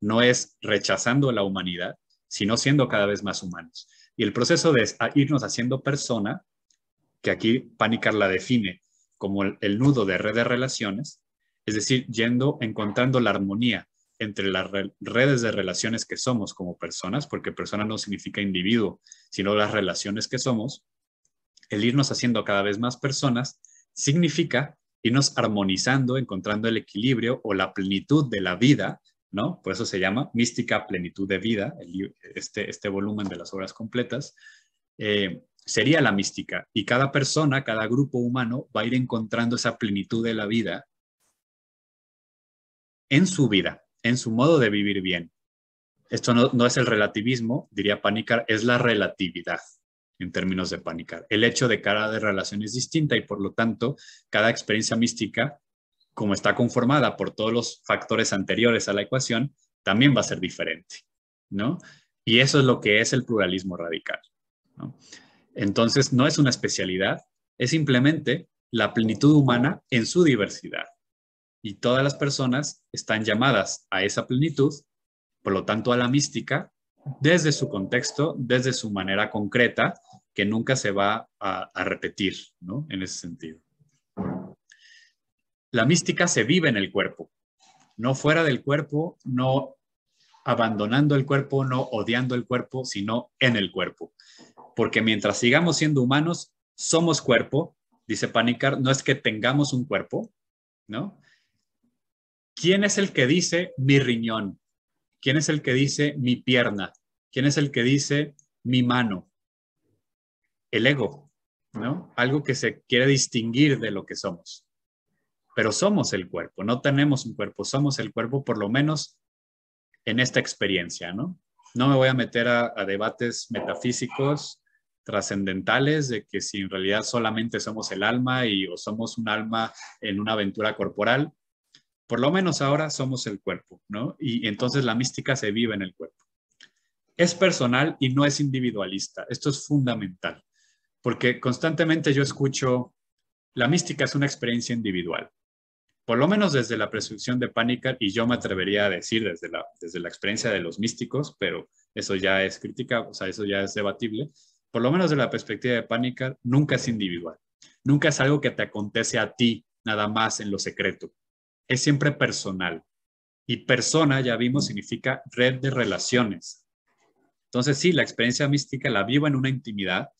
A: no es rechazando la humanidad, sino siendo cada vez más humanos. Y el proceso de irnos haciendo persona, que aquí Panicar la define como el, nudo de red de relaciones, es decir, yendo encontrando la armonía entre las redes de relaciones que somos como personas, porque persona no significa individuo, sino las relaciones que somos, el irnos haciendo cada vez más personas significa irnos armonizando, encontrando el equilibrio o la plenitud de la vida, ¿no? Por eso se llama Mística Plenitud de Vida, este, este volumen de las obras completas, eh, sería la mística. Y cada persona, cada grupo humano va a ir encontrando esa plenitud de la vida en su vida, en su modo de vivir bien. Esto no, es el relativismo, diría Panicar, es la relatividad en términos de Panicar. El hecho de cada relación es distinta y por lo tanto cada experiencia mística, como está conformada por todos los factores anteriores a la ecuación, también va a ser diferente, ¿no? Y eso es lo que es el pluralismo radical, ¿no? Entonces, no es una especialidad, es simplemente la plenitud humana en su diversidad. Y todas las personas están llamadas a esa plenitud, por lo tanto a la mística, desde su contexto, desde su manera concreta, que nunca se va a, repetir, ¿no? En ese sentido. La mística se vive en el cuerpo, no fuera del cuerpo, no abandonando el cuerpo, no odiando el cuerpo, sino en el cuerpo porque mientras sigamos siendo humanos, somos cuerpo, dice Panicar, no es que tengamos un cuerpo, ¿no? ¿Quién es el que dice mi riñón? ¿Quién es el que dice mi pierna? ¿Quién es el que dice mi mano? El ego, ¿no? Algo que se quiere distinguir de lo que somos. Pero somos el cuerpo, no tenemos un cuerpo, somos el cuerpo por lo menos en esta experiencia, ¿no? No me voy a meter a debates metafísicos trascendentales, de que si en realidad solamente somos el alma y o somos un alma en una aventura corporal, por lo menos ahora somos el cuerpo, ¿no? Y entonces la mística se vive en el cuerpo. Es personal y no es individualista. Esto es fundamental, porque constantemente yo escucho, la mística es una experiencia individual. Por lo menos desde la presunción de pánica y yo me atrevería a decir desde la, desde la experiencia de los místicos, pero eso ya es crítica, o sea, eso ya es debatible, por lo menos de la perspectiva de pánica, nunca es individual. Nunca es algo que te acontece a ti nada más en lo secreto. Es siempre personal. Y persona, ya vimos, significa red de relaciones. Entonces sí, la experiencia mística la vivo en una intimidad,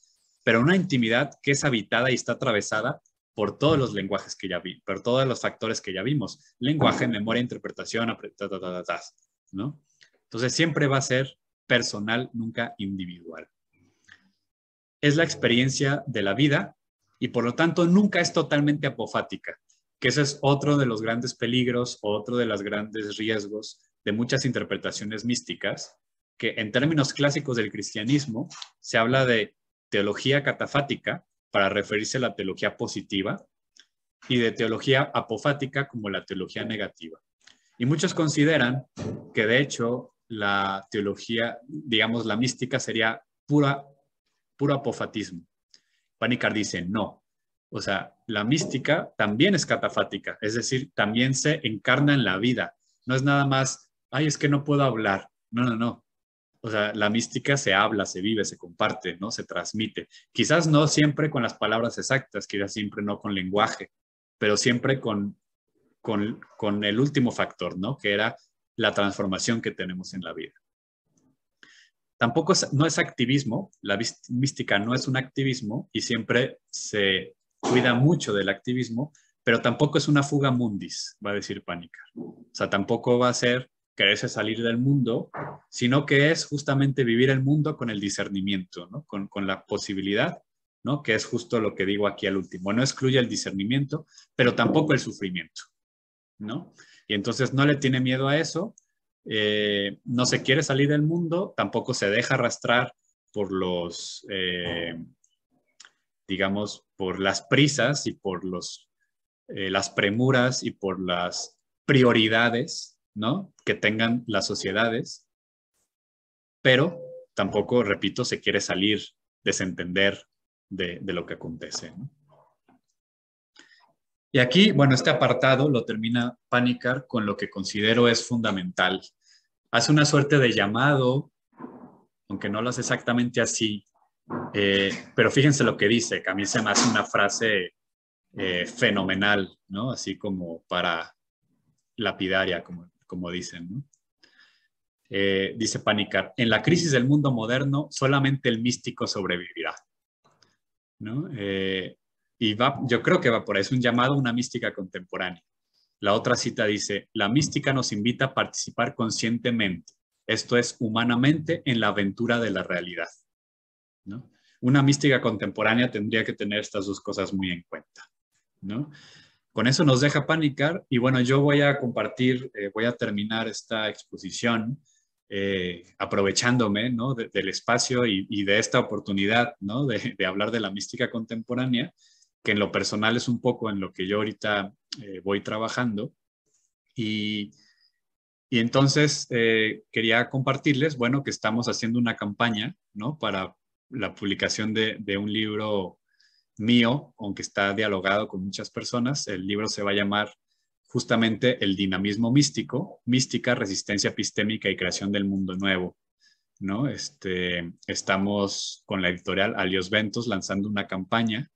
A: pero una intimidad que es habitada y está atravesada por todos los lenguajes que ya vi, por todos los factores que ya vimos. Lenguaje, memoria, interpretación, ta, ta, ¿no? Entonces siempre va a ser personal, nunca individual es la experiencia de la vida y por lo tanto nunca es totalmente apofática, que ese es otro de los grandes peligros o otro de los grandes riesgos de muchas interpretaciones místicas, que en términos clásicos del cristianismo se habla de teología catafática para referirse a la teología positiva y de teología apofática como la teología negativa. Y muchos consideran que de hecho la teología, digamos, la mística sería pura puro apofatismo. Panicar dice, no. O sea, la mística también es catafática, es decir, también se encarna en la vida. No es nada más, ay, es que no puedo hablar. No, no, no. O sea, la mística se habla, se vive, se comparte, ¿no? Se transmite. Quizás no siempre con las palabras exactas, quizás siempre no con lenguaje, pero siempre con, con, con el último factor, ¿no? Que era la transformación que tenemos en la vida tampoco es, no es activismo, la mística no es un activismo y siempre se cuida mucho del activismo, pero tampoco es una fuga mundis, va a decir Pánica. O sea, tampoco va a ser quererse salir del mundo, sino que es justamente vivir el mundo con el discernimiento, ¿no? con, con la posibilidad, ¿no? que es justo lo que digo aquí al último. No excluye el discernimiento, pero tampoco el sufrimiento. ¿no? Y entonces no le tiene miedo a eso, eh, no se quiere salir del mundo, tampoco se deja arrastrar por los, eh, digamos, por las prisas y por los, eh, las premuras y por las prioridades, ¿no? Que tengan las sociedades, pero tampoco, repito, se quiere salir, desentender de, lo que acontece. Y aquí, bueno, este apartado lo termina Panicar con lo que considero es fundamental hace una suerte de llamado, aunque no lo hace exactamente así, eh, pero fíjense lo que dice, que a mí se me hace una frase eh, fenomenal, Así como para lapidaria, como, dicen, eh, dice Panicar, en la crisis del mundo moderno solamente el místico sobrevivirá. y yo creo que va por ahí, es un llamado a una mística contemporánea. La otra cita dice, la mística nos invita a participar conscientemente, esto es, humanamente, en la aventura de la realidad. Una mística contemporánea tendría que tener estas dos cosas muy en cuenta. Con eso nos deja panicar y bueno, yo voy a compartir, eh, voy a terminar esta exposición eh, aprovechándome del espacio y, de esta oportunidad de hablar de la mística contemporánea que en lo personal es un poco en lo que yo ahorita eh, voy trabajando. Y, entonces eh, quería compartirles, bueno, que estamos haciendo una campaña, ¿no? Para la publicación de, un libro mío, aunque está dialogado con muchas personas. El libro se va a llamar justamente el dinamismo místico, mística, resistencia epistémica y creación del mundo nuevo. ¿no? Este, estamos con la editorial Alios Ventos lanzando una campaña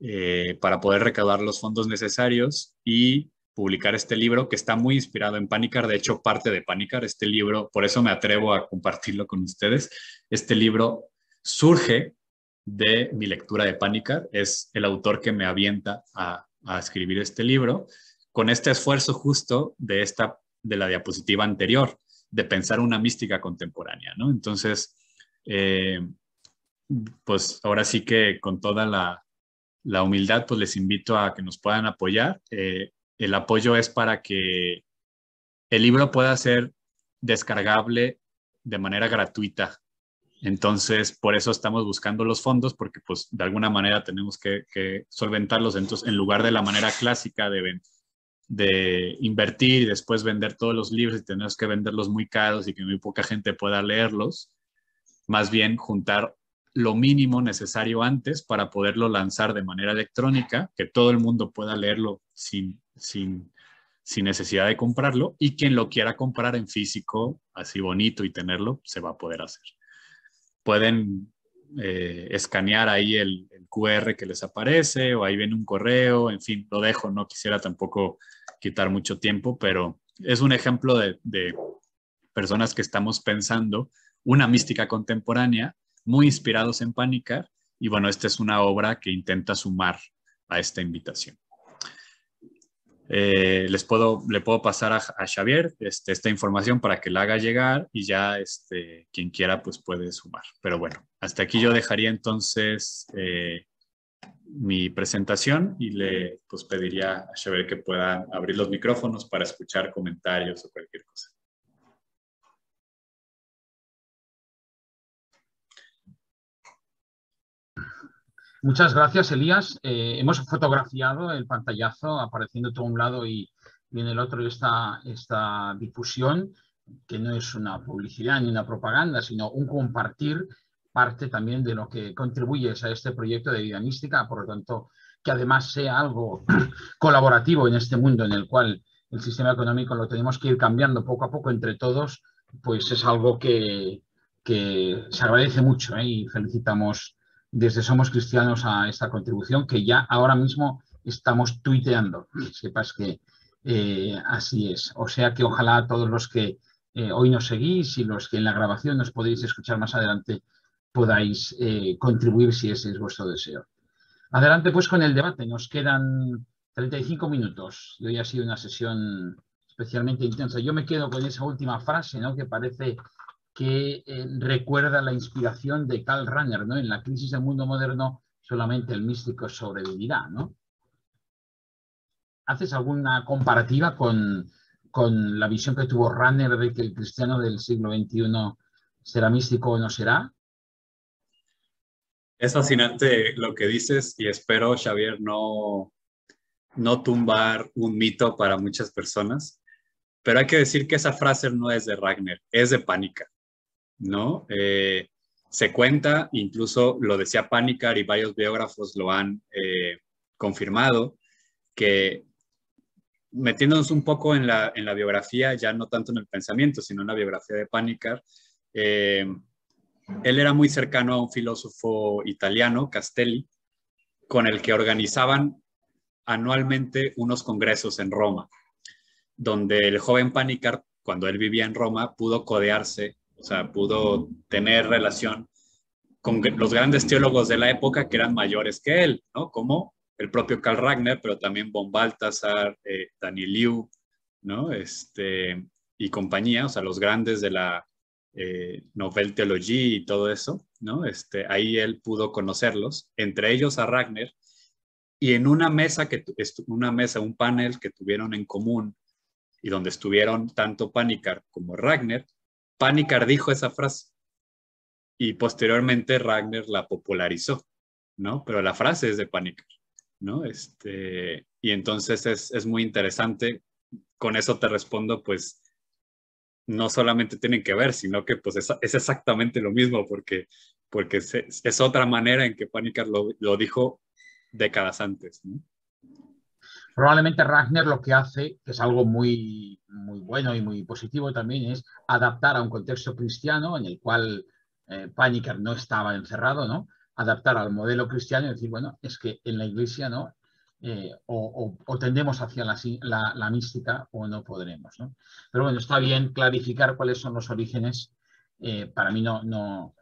A: eh, para poder recaudar los fondos necesarios y publicar este libro que está muy inspirado en Panicard de hecho parte de Panicard, este libro, por eso me atrevo a compartirlo con ustedes, este libro surge de mi lectura de Panicard, es el autor que me avienta a, escribir este libro, con este esfuerzo justo de, esta, de la diapositiva anterior, de pensar una mística contemporánea, ¿no? Entonces, eh, pues ahora sí que con toda la, la humildad, pues les invito a que nos puedan apoyar. Eh, el apoyo es para que el libro pueda ser descargable de manera gratuita. Entonces, por eso estamos buscando los fondos, porque pues de alguna manera tenemos que, que solventarlos. Entonces, en lugar de la manera clásica de, de invertir y después vender todos los libros y tenemos que venderlos muy caros y que muy poca gente pueda leerlos, más bien juntar lo mínimo necesario antes para poderlo lanzar de manera electrónica, que todo el mundo pueda leerlo sin, necesidad de comprarlo y quien lo quiera comprar en físico, así bonito y tenerlo, se va a poder hacer. Pueden eh, escanear ahí el, QR que les aparece o ahí viene un correo, en fin, lo dejo, no quisiera tampoco quitar mucho tiempo, pero es un ejemplo de, de personas que estamos pensando una mística contemporánea muy inspirados en Pánica, Y bueno, esta es una obra que intenta sumar a esta invitación. Eh, les puedo, le puedo pasar a, Xavier este, esta información para que la haga llegar y ya este, quien quiera pues puede sumar. Pero bueno, hasta aquí yo dejaría entonces eh, mi presentación y le pues, pediría a Xavier que pueda abrir los micrófonos para escuchar comentarios
B: o cualquier cosa.
C: Muchas gracias, Elías. Eh, hemos fotografiado el pantallazo apareciendo todo un lado y, en el otro esta, esta difusión, que no es una publicidad ni una propaganda, sino un compartir parte también de lo que contribuyes a este proyecto de vida mística, por lo tanto, que además sea algo colaborativo en este mundo en el cual el sistema económico lo tenemos que ir cambiando poco a poco entre todos, pues es algo que, se agradece mucho ¿eh? y felicitamos desde Somos Cristianos a esta contribución que ya ahora mismo estamos tuiteando. sepas que eh, así es. O sea que ojalá todos los que eh, hoy nos seguís y los que en la grabación nos podéis escuchar más adelante podáis eh, contribuir si ese es vuestro deseo. Adelante pues con el debate. Nos quedan 35 minutos y hoy ha sido una sesión especialmente intensa. Yo me quedo con esa última frase, ¿no? Que parece que eh, recuerda la inspiración de Karl Rahner, ¿no? En la crisis del mundo moderno solamente el místico sobrevivirá, ¿no? ¿Haces alguna comparativa con, la visión que tuvo Rahner de que el cristiano del siglo XXI será místico o no será?
A: Es fascinante lo que dices y espero, Xavier, no, no tumbar un mito para muchas personas, pero hay que decir que esa frase no es de Ragnar, es de Pánica. ¿no? Eh, se cuenta, incluso lo decía Panicar y varios biógrafos lo han eh, confirmado, que metiéndonos un poco en la, biografía, ya no tanto en el pensamiento, sino en la biografía de Panicar, eh, él era muy cercano a un filósofo italiano, Castelli, con el que organizaban anualmente unos congresos en Roma, donde el joven Panicar, cuando él vivía en Roma, pudo codearse o sea, pudo tener relación con los grandes teólogos de la época que eran mayores que él, ¿no? Como el propio Karl Ragnar, pero también von Balthasar, eh, Daniel Liu, ¿no? Este, y compañía, o sea, los grandes de la eh, Novel Theology y todo eso, ¿no? Este, ahí él pudo conocerlos, entre ellos a Ragnar. y en una mesa, que, una mesa, un panel que tuvieron en común y donde estuvieron tanto Panikar como Ragnar, Panicard dijo esa frase y posteriormente Ragnar la popularizó, ¿no? Pero la frase es de Panicard, ¿no? Este, y entonces es, muy interesante. Con eso te respondo, pues, no solamente tienen que ver, sino que pues es, exactamente lo mismo, porque, porque es, otra manera en que Panicard lo, lo dijo décadas antes.
C: ¿no? Probablemente Ragnar lo que hace, que es algo muy, muy bueno y muy positivo también, es adaptar a un contexto cristiano en el cual eh, Paniker no estaba encerrado, ¿no? Adaptar al modelo cristiano y decir, bueno, es que en la iglesia, ¿no? Eh, o, tendemos hacia la, la, mística o no podremos, ¿no? Pero bueno, está bien clarificar cuáles son los orígenes. Eh, para mí no, no,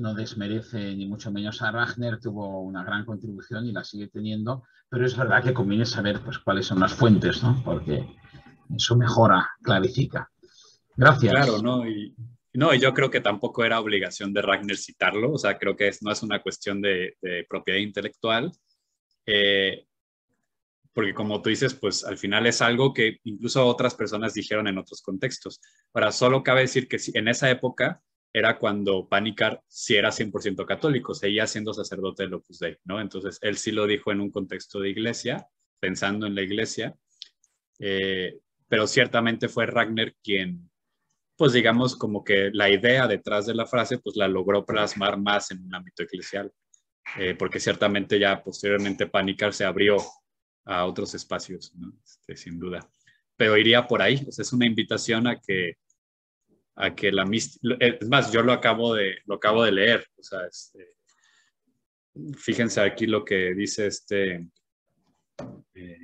C: no desmerece ni mucho menos a Ragnar, tuvo una gran contribución y la sigue teniendo, pero es verdad que conviene saber pues, cuáles son las fuentes, porque eso mejora, clarifica. Gracias. Claro,
A: ¿no? Y, no, yo creo que tampoco era obligación de Ragnar citarlo, o sea, creo que no es una cuestión de, propiedad intelectual, eh, porque como tú dices, pues al final es algo que incluso otras personas dijeron en otros contextos. Ahora, solo cabe decir que en esa época era cuando Panicar sí era 100% católico, seguía siendo sacerdote del Opus Dei, ¿no? Entonces, él sí lo dijo en un contexto de iglesia, pensando en la iglesia, eh, pero ciertamente fue Ragnar quien, pues digamos, como que la idea detrás de la frase, pues la logró plasmar más en un ámbito eclesial, eh, porque ciertamente ya posteriormente Panicar se abrió a otros espacios, ¿no? Este, sin duda. Pero iría por ahí, pues es una invitación a que que la eh, es más, yo lo acabo de, lo acabo de leer, este, fíjense aquí lo que dice este, eh,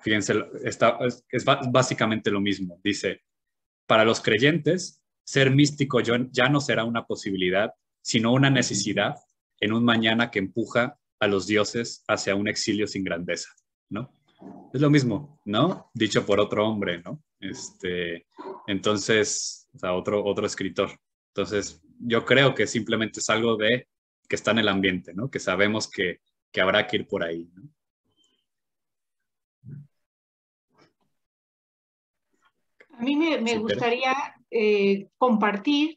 A: fíjense, está, es, es, básicamente lo mismo, dice, para los creyentes, ser místico ya no será una posibilidad, sino una necesidad en un mañana que empuja a los dioses hacia un exilio sin grandeza, ¿no? Es lo mismo, ¿no? Dicho por otro hombre, ¿no? Este, entonces, otro, otro escritor. Entonces, yo creo que simplemente es algo de que está en el ambiente, ¿no? Que sabemos que, que habrá que ir por ahí,
B: A mí me, gustaría eh, compartir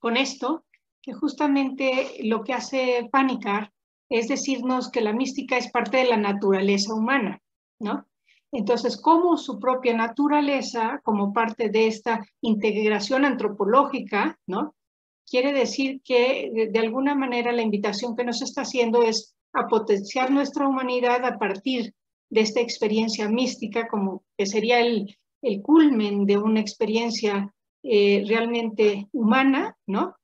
B: con esto que justamente lo que hace Panicar es decirnos que la mística es parte de la naturaleza humana, ¿no? Entonces, como su propia naturaleza, como parte de esta integración antropológica, ¿no? Quiere decir que de, alguna manera la invitación que nos está haciendo es a potenciar nuestra humanidad a partir de esta experiencia mística, como que sería el, culmen de una experiencia eh, realmente humana, ¿no?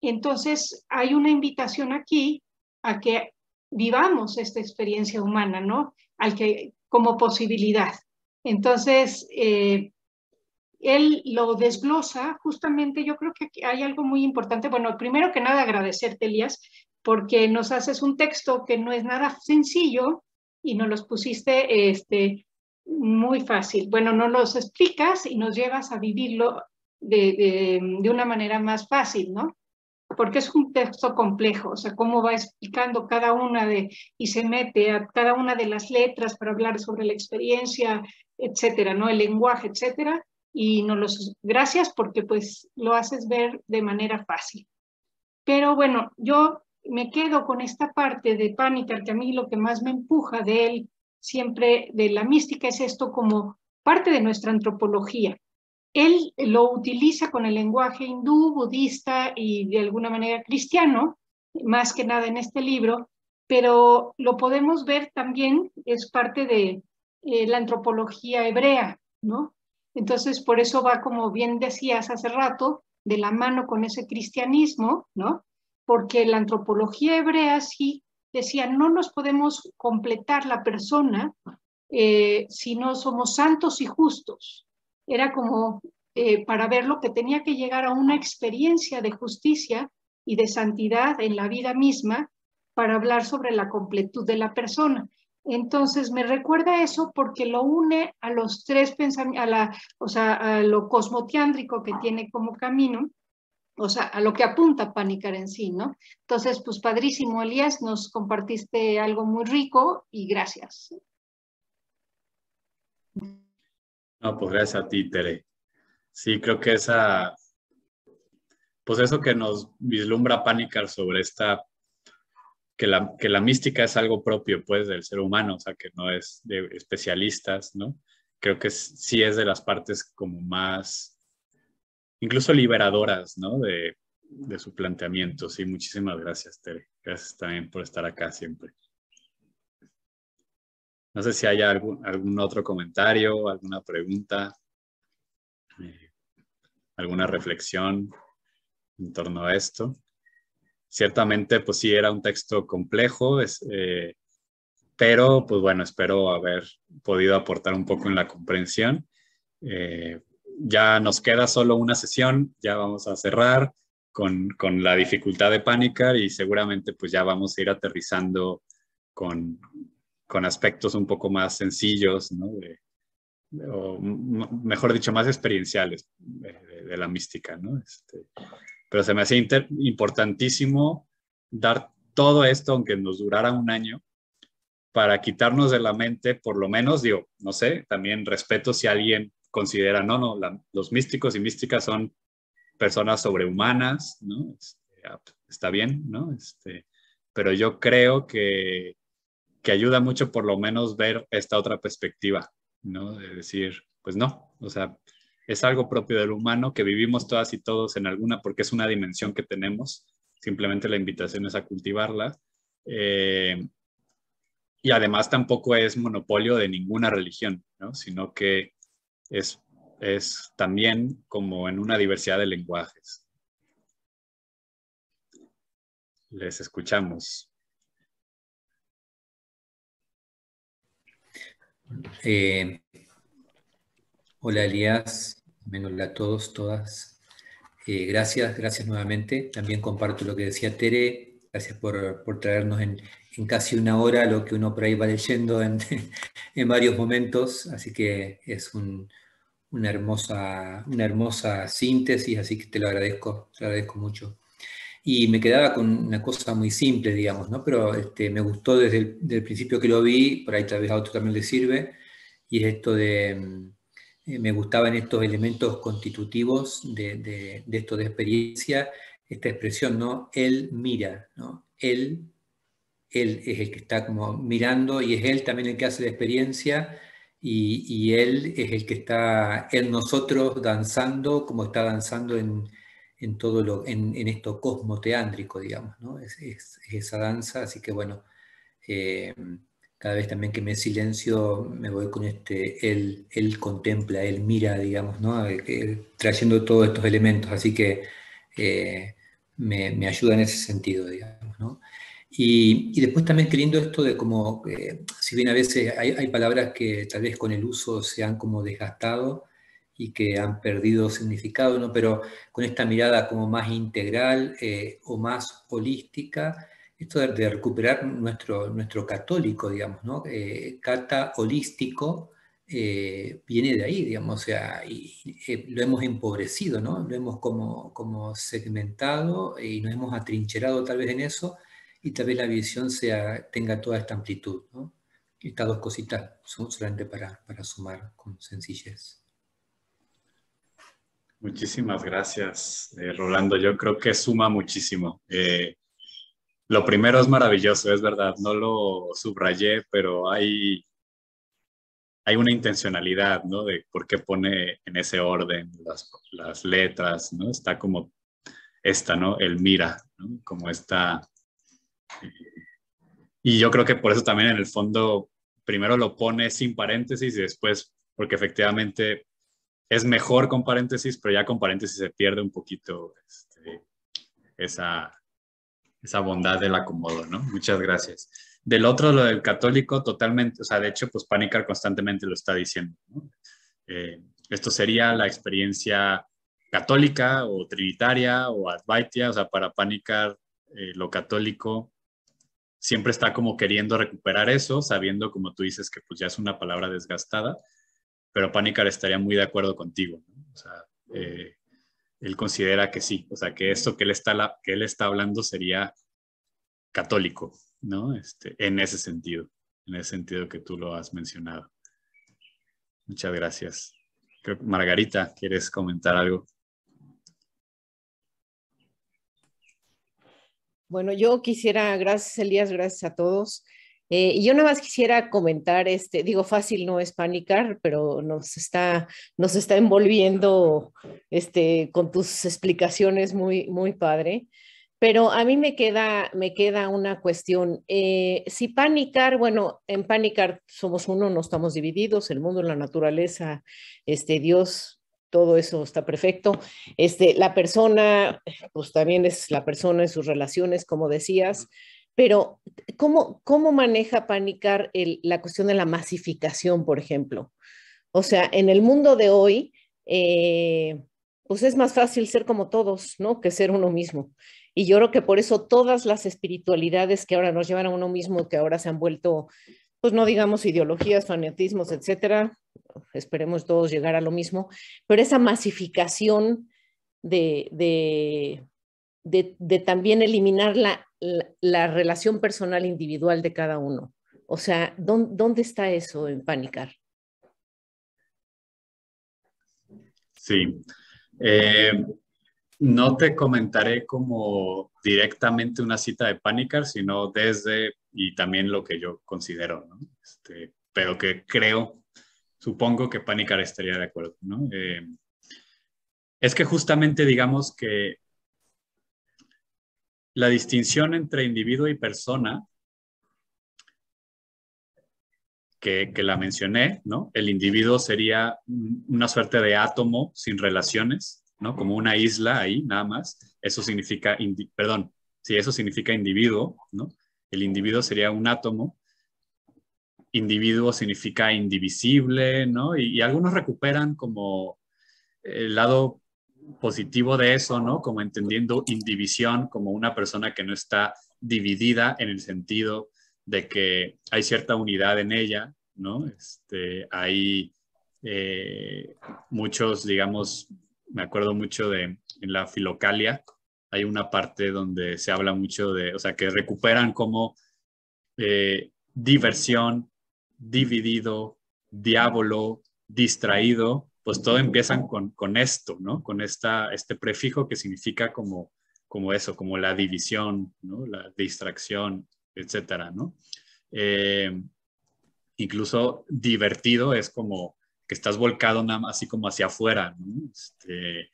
B: Entonces, hay una invitación aquí a que vivamos esta experiencia humana, ¿no? Al que como posibilidad. Entonces, eh, él lo desglosa justamente, yo creo que hay algo muy importante. Bueno, primero que nada agradecerte, Elías, porque nos haces un texto que no es nada sencillo y nos los pusiste este, muy fácil. Bueno, nos los explicas y nos llevas a vivirlo de una manera más fácil, ¿no? porque es un texto complejo, o sea, cómo va explicando cada una de, y se mete a cada una de las letras para hablar sobre la experiencia, etcétera, ¿no? El lenguaje, etcétera, y no los, gracias porque pues lo haces ver de manera fácil. Pero bueno, yo me quedo con esta parte de Pánicar que a mí lo que más me empuja de él, siempre de la mística, es esto como parte de nuestra antropología, él lo utiliza con el lenguaje hindú, budista y de alguna manera cristiano, más que nada en este libro, pero lo podemos ver también, es parte de eh, la antropología hebrea, ¿no? Entonces, por eso va, como bien decías hace rato, de la mano con ese cristianismo, ¿no? Porque la antropología hebrea sí decía, no nos podemos completar la persona eh, si no somos santos y justos, era como eh, para verlo que tenía que llegar a una experiencia de justicia y de santidad en la vida misma para hablar sobre la completud de la persona. Entonces me recuerda eso porque lo une a los tres pensamientos, a la, o sea, a lo cosmoteándrico que tiene como camino, o sea, a lo que apunta Panicar en sí, ¿no? Entonces, pues padrísimo, Elías, nos compartiste algo muy rico y gracias.
A: No, pues gracias a ti, Tere. Sí, creo que esa, pues eso que nos vislumbra Panicar sobre esta, que la, que la mística es algo propio, pues, del ser humano, o sea, que no es de especialistas, ¿no? Creo que sí es de las partes como más, incluso liberadoras, ¿no? De, de su planteamiento. Sí, muchísimas gracias, Tere. Gracias también por estar acá siempre. No sé si hay algún, algún otro comentario, alguna pregunta, eh, alguna reflexión en torno a esto. Ciertamente, pues sí, era un texto complejo, eh, pero pues bueno, espero haber podido aportar un poco en la comprensión. Eh, ya nos queda solo una sesión, ya vamos a cerrar con, la dificultad de pánico y seguramente pues ya vamos a ir aterrizando con, con aspectos un poco más sencillos, ¿no? o mejor dicho, más experienciales
C: de,
A: la mística, ¿no? Este, pero se me hacía importantísimo dar todo esto, aunque nos durara un año, para quitarnos de la mente, por lo menos, digo, no sé, también respeto si alguien considera, no, no, los místicos y místicas son personas sobrehumanas, ¿no? Este, ah, está bien, ¿no? Este, pero yo creo que que ayuda mucho por lo menos ver esta otra perspectiva, ¿no? De decir, pues no, o sea, es algo propio del humano que vivimos todas y todos en alguna porque es una dimensión que tenemos, simplemente la invitación es a cultivarla. Eh, y además tampoco es monopolio de ninguna religión, ¿no? sino que es, es también como en una diversidad de lenguajes.
D: Les escuchamos. Eh, hola Elías, hola a todos, todas. Eh, gracias, gracias nuevamente. También comparto lo que decía Tere. Gracias por, traernos en, en, casi una hora lo que uno por ahí va leyendo en, en varios momentos. Así que es una, hermosa, una hermosa síntesis, así que te lo agradezco, te agradezco mucho y me quedaba con una cosa muy simple, digamos, ¿no? Pero este, me gustó desde el, principio que lo vi, por ahí tal vez a otro también le sirve, y es esto de, me mm, me gustaban estos elementos constitutivos de, de, esto de experiencia, esta expresión, ¿no? Él mira, ¿no? Él, él es el que está como mirando y es él también el que hace la experiencia. Y, y él es el que está, en nosotros danzando como está danzando en, en todo lo, en, en esto cosmoteándrico, digamos, ¿no? Es, esa danza, así que bueno, eh, cada vez también que me silencio me voy con este, él, él contempla, él mira, digamos, ¿no? Eh, trayendo todos estos elementos, así que eh, me, ayuda en ese sentido, digamos, ¿no? Y, después también queriendo esto de cómo si bien a veces hay, hay, palabras que tal vez con el uso se han como desgastado, y que han perdido significado, ¿no? pero con esta mirada como más integral eh, o más holística, esto de, recuperar nuestro, nuestro católico, digamos, eh, cata holístico eh, viene de ahí, digamos, o sea, y, lo hemos empobrecido, ¿no? lo hemos como, como segmentado y nos hemos atrincherado tal vez en eso y tal vez la visión tenga toda esta amplitud. Estas dos cositas son solamente para, para sumar con sencillez.
A: Muchísimas gracias, eh, Rolando. Yo creo que suma muchísimo. Eh, lo primero es maravilloso, es verdad, no lo subrayé, pero hay, hay una intencionalidad, ¿no? De por qué pone en ese orden las, las letras, ¿no? Está como esta, ¿no? El mira, ¿no? Como esta... Eh, y yo creo que por eso también en el fondo, primero lo pone sin paréntesis y después, porque efectivamente es mejor con paréntesis, pero ya con paréntesis se pierde un poquito este, esa, esa bondad del acomodo, ¿no? Muchas gracias. Del otro, lo del católico, totalmente, o sea, de hecho, pues Panicard constantemente lo está diciendo, ¿no? Eh, esto sería la experiencia católica o trinitaria o advaitia, o sea, para Panicard eh, lo católico siempre está como queriendo recuperar eso, sabiendo, como tú dices, que pues ya es una palabra desgastada, pero Panicar estaría muy de acuerdo contigo. O sea, eh, él considera que sí, o sea, que esto que él está, que él está hablando sería católico, ¿no? Este, en ese sentido, en el sentido que tú lo has mencionado. Muchas gracias. Creo Margarita, ¿quieres comentar algo?
E: Bueno, yo quisiera, gracias Elías, gracias a todos. Eh, y yo nada más quisiera comentar, este, digo, fácil no es panicar, pero nos está, nos está envolviendo este, con tus explicaciones muy, muy padre. Pero a mí me queda, me queda una cuestión. Eh, si panicar, bueno, en panicar somos uno, no estamos divididos, el mundo, la naturaleza, este, Dios, todo eso está perfecto. Este, la persona, pues también es la persona en sus relaciones, como decías. Pero, ¿cómo, cómo maneja Panicar la cuestión de la masificación, por ejemplo? O sea, en el mundo de hoy, eh, pues es más fácil ser como todos, ¿no? Que ser uno mismo. Y yo creo que por eso todas las espiritualidades que ahora nos llevan a uno mismo, que ahora se han vuelto, pues no digamos ideologías, fanatismos, etcétera, esperemos todos llegar a lo mismo, pero esa masificación de, de, de, de también eliminar la la, relación personal individual de cada uno. O sea, ¿dónde, está eso en Panicar?
A: Sí. Eh, no te comentaré como directamente una cita de Panicar, sino desde y también lo que yo considero, este, pero que creo, supongo que Panicar estaría de acuerdo. ¿no? Eh, es que justamente digamos que la distinción entre individuo y persona, que, que, la mencioné, ¿no? El individuo sería una suerte de átomo sin relaciones, ¿no? Como una isla ahí, nada más. Eso significa, perdón, si eso significa individuo, ¿no? El individuo sería un átomo. Individuo significa indivisible, ¿no? Y, y algunos recuperan como el lado positivo de eso, ¿no? Como entendiendo indivisión como una persona que no está dividida en el sentido de que hay cierta unidad en ella, ¿no? Este, hay eh, muchos, digamos, me acuerdo mucho de en la Filocalia, hay una parte donde se habla mucho de, o sea, que recuperan como eh, diversión, dividido, diablo, distraído, pues todo empiezan con, esto, ¿no? Con esta, este prefijo que significa como, como eso, como la división, La distracción, etcétera, ¿no? Eh, incluso divertido es como que estás volcado nada más, así como hacia afuera, ¿no? Este,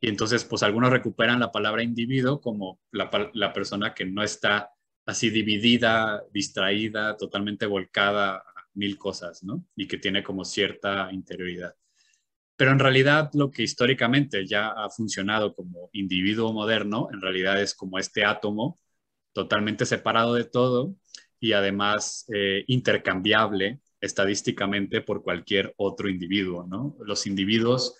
A: y entonces, pues algunos recuperan la palabra individuo como la, la, persona que no está así dividida, distraída, totalmente volcada a mil cosas, ¿no? Y que tiene como cierta interioridad. Pero en realidad lo que históricamente ya ha funcionado como individuo moderno, en realidad es como este átomo totalmente separado de todo y además eh, intercambiable estadísticamente por cualquier otro individuo, ¿no? Los individuos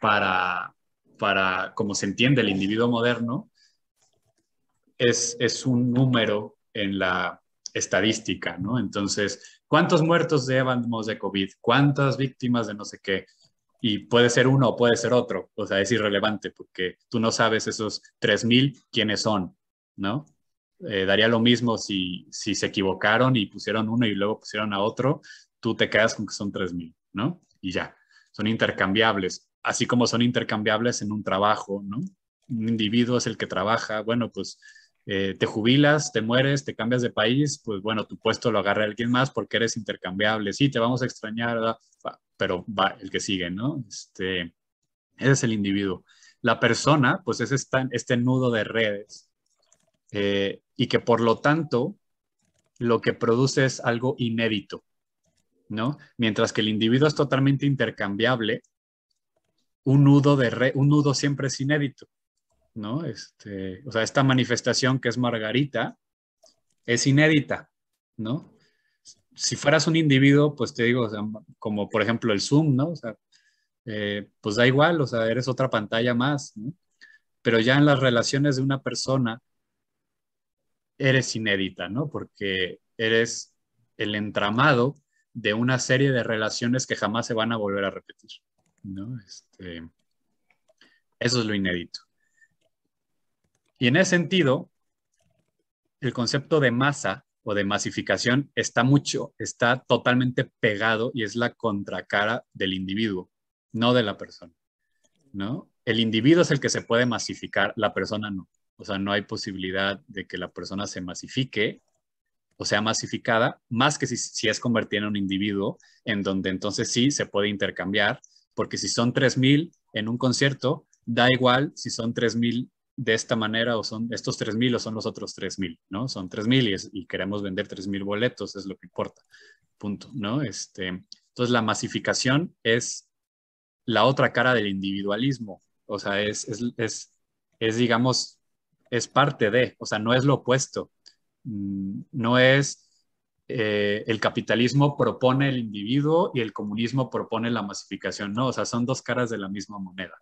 A: para, para como se entiende el individuo moderno, es, es un número en la estadística, ¿no? Entonces, ¿cuántos muertos llevamos de COVID? ¿Cuántas víctimas de no sé qué? y puede ser uno o puede ser otro, o sea, es irrelevante porque tú no sabes esos 3.000 quiénes son, ¿no? Eh, daría lo mismo si, si se equivocaron y pusieron uno y luego pusieron a otro, tú te quedas con que son 3.000, ¿no? Y ya, son intercambiables, así como son intercambiables en un trabajo, ¿no? Un individuo es el que trabaja, bueno, pues eh, te jubilas, te mueres, te cambias de país, pues bueno, tu puesto lo agarra alguien más porque eres intercambiable, sí, te vamos a extrañar, pero va el que sigue, ¿no? Este, ese es el individuo. La persona, pues es este nudo de redes eh, y que por lo tanto lo que produce es algo inédito, ¿no? Mientras que el individuo es totalmente intercambiable, un nudo, de un nudo siempre es inédito. Este, o sea, esta manifestación que es Margarita es inédita, ¿no? Si fueras un individuo, pues te digo, como por ejemplo el Zoom, ¿no? Eh, pues da igual, o sea, eres otra pantalla más, ¿no? Pero ya en las relaciones de una persona, eres inédita, ¿no? Porque eres el entramado de una serie de relaciones que jamás se van a volver a repetir, ¿no? Este, eso es lo inédito. Y en ese sentido, el concepto de masa o de masificación está mucho, está totalmente pegado y es la contracara del individuo, no de la persona, ¿no? El individuo es el que se puede masificar, la persona no. O sea, no hay posibilidad de que la persona se masifique o sea masificada, más que si, si es convertida en un individuo, en donde entonces sí se puede intercambiar, porque si son 3.000 en un concierto, da igual si son 3.000 de esta manera o son estos 3.000 o son los otros 3.000, ¿no? Son 3.000 y, y queremos vender 3.000 boletos, es lo que importa, punto, ¿no? Este, entonces la masificación es la otra cara del individualismo, o sea, es, es, digamos, es parte de, o sea, no es lo opuesto, mm, no es... Eh, el capitalismo propone el individuo y el comunismo propone la masificación, ¿no? O sea, son dos caras de la misma moneda,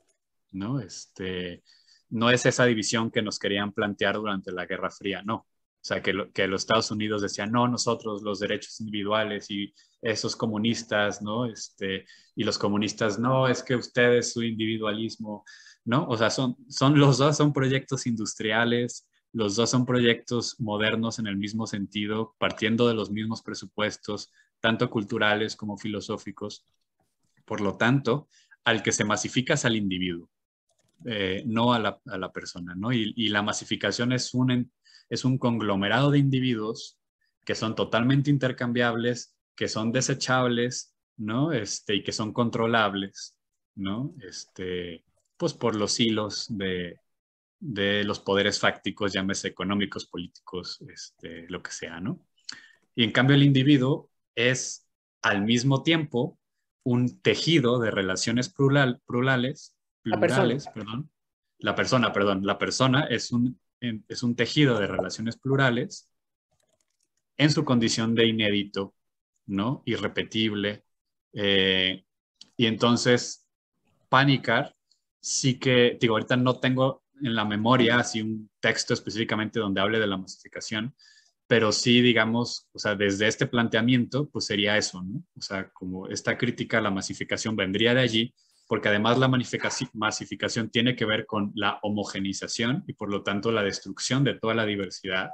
A: ¿no? Este, no es esa división que nos querían plantear durante la Guerra Fría, no. O sea, que, los Estados Unidos decían, no, nosotros los derechos individuales y esos comunistas, ¿no? Este, y los comunistas, no, es que ustedes su individualismo, ¿no? O sea, son, son los dos son proyectos industriales, los dos son proyectos modernos en el mismo sentido, partiendo de los mismos presupuestos, tanto culturales como filosóficos. Por lo tanto, al que se masifica es al individuo. Eh, no a la, a la, persona, ¿no? Y, la masificación es un, es un conglomerado de individuos que son totalmente intercambiables, que son desechables, ¿no? Este, y que son controlables, ¿no? Este, pues por los hilos de, de los poderes fácticos, llámese económicos, políticos, este, lo que sea, ¿no? Y en cambio el individuo es al mismo tiempo un tejido de relaciones plurales plurales, la perdón, la persona, perdón, la persona es un, es un tejido de relaciones plurales en su condición de inédito, ¿no? Irrepetible. Eh, y entonces, Panicar sí que, digo, ahorita no tengo en la memoria así un texto específicamente donde hable de la masificación, pero sí, digamos, o sea, desde este planteamiento, pues sería eso, ¿no? O sea, como esta crítica a la masificación vendría de allí, porque además la masificación tiene que ver con la homogenización y por lo tanto la destrucción de toda la diversidad,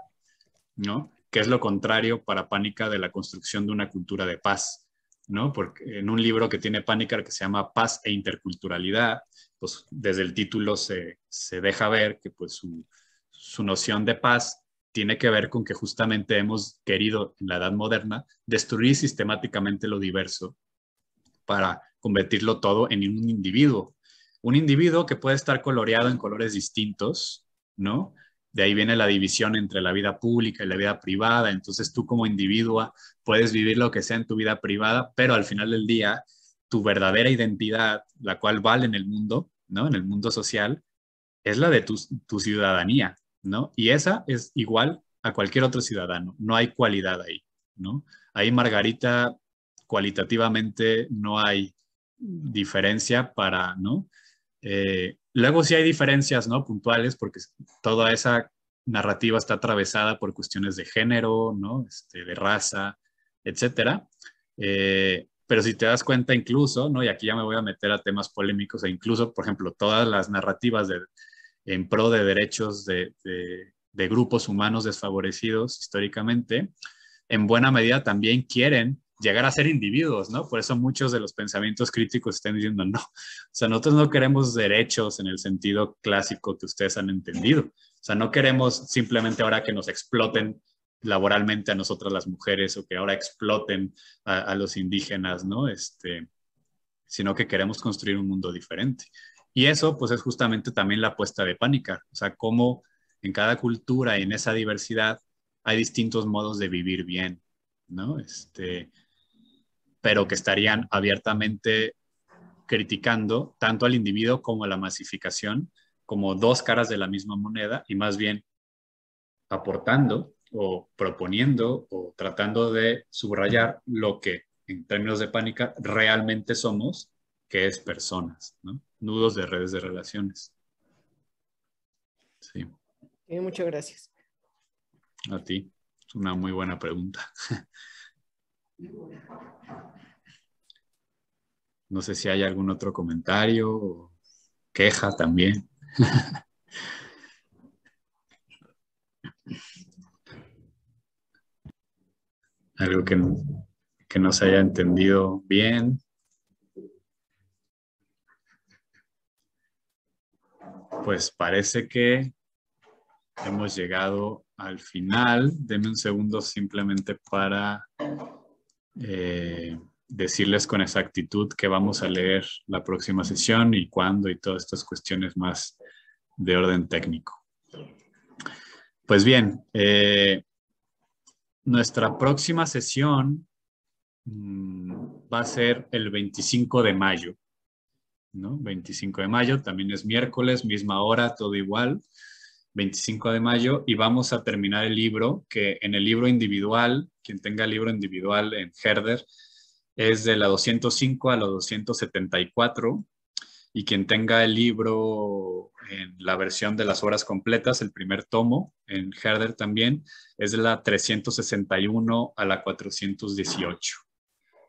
A: ¿no? Que es lo contrario para Pánica de la construcción de una cultura de paz, ¿no? Porque en un libro que tiene Pánica que se llama Paz e Interculturalidad, pues desde el título se, se deja ver que pues su, su noción de paz tiene que ver con que justamente hemos querido en la edad moderna destruir sistemáticamente lo diverso para convertirlo todo en un individuo. Un individuo que puede estar coloreado en colores distintos, ¿no? De ahí viene la división entre la vida pública y la vida privada. Entonces tú como individuo puedes vivir lo que sea en tu vida privada, pero al final del día, tu verdadera identidad, la cual vale en el mundo, ¿no? En el mundo social, es la de tu, tu ciudadanía, ¿no? Y esa es igual a cualquier otro ciudadano. No hay cualidad ahí, ¿no? Ahí Margarita cualitativamente no hay diferencia para, ¿no? Eh, luego sí hay diferencias, ¿no? Puntuales, porque toda esa narrativa está atravesada por cuestiones de género, ¿no? Este, de raza, etcétera. Eh, pero si te das cuenta incluso, ¿no? Y aquí ya me voy a meter a temas polémicos e incluso, por ejemplo, todas las narrativas en pro de derechos de grupos humanos desfavorecidos históricamente, en buena medida también quieren llegar a ser individuos, ¿no? Por eso muchos de los pensamientos críticos están diciendo, no, o sea, nosotros no queremos derechos en el sentido clásico que ustedes han entendido, o sea, no queremos simplemente ahora que nos exploten laboralmente a nosotras las mujeres o que ahora exploten a, a los indígenas, ¿no? Este, sino que queremos construir un mundo diferente. Y eso, pues, es justamente también la apuesta de pánica, o sea, cómo en cada cultura y en esa diversidad hay distintos modos de vivir bien, ¿no? Este, pero que estarían abiertamente criticando tanto al individuo como a la masificación como dos caras de la misma moneda y más bien aportando o proponiendo o tratando de subrayar lo que en términos de pánica realmente somos, que es personas, ¿no? nudos de redes de relaciones. Sí.
E: muchas gracias.
A: A ti. Es una muy buena pregunta. No sé si hay algún otro comentario o queja también. Algo que no, se haya entendido bien. Pues parece que hemos llegado al final. Deme un segundo simplemente para eh, decirles con exactitud que vamos a leer la próxima sesión y cuándo y todas estas cuestiones más de orden técnico. Pues bien, eh, nuestra próxima sesión mm, va a ser el 25 de mayo. ¿no? 25 de mayo, también es miércoles, misma hora, todo igual. 25 de mayo y vamos a terminar el libro, que en el libro individual, quien tenga el libro individual en Herder, es de la 205 a la 274 y quien tenga el libro en la versión de las obras completas, el primer tomo, en Herder también, es de la 361 a la 418.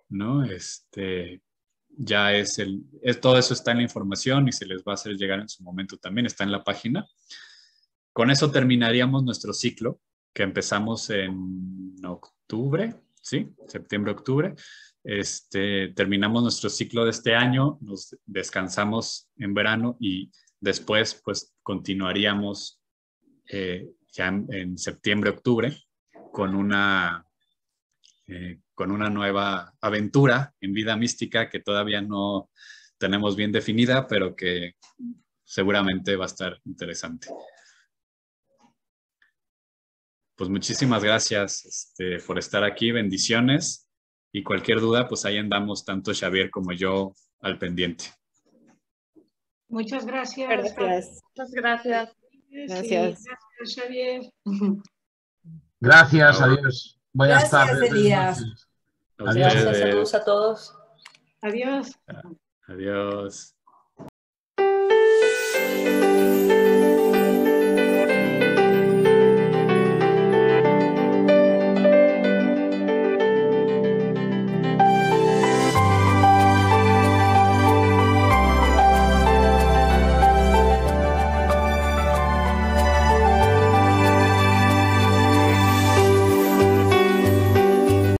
A: ¿No? Este, ya es el, es, todo eso está en la información y se les va a hacer llegar en su momento también, está en la página. Con eso terminaríamos nuestro ciclo que empezamos en octubre, ¿sí? Septiembre-octubre. Este, terminamos nuestro ciclo de este año, nos descansamos en verano y después pues continuaríamos eh, ya en, septiembre-octubre con una, eh, con una nueva aventura en vida mística que todavía no tenemos bien definida, pero que seguramente va a estar interesante pues muchísimas gracias este, por estar aquí, bendiciones y cualquier duda, pues ahí andamos tanto Xavier como yo al pendiente.
B: Muchas gracias. Muchas gracias. Gracias. Gracias, Xavier.
C: Gracias, adiós. Buenas gracias, tardes. Adiós. Gracias, saludos
B: a todos. Adiós.
C: Adiós.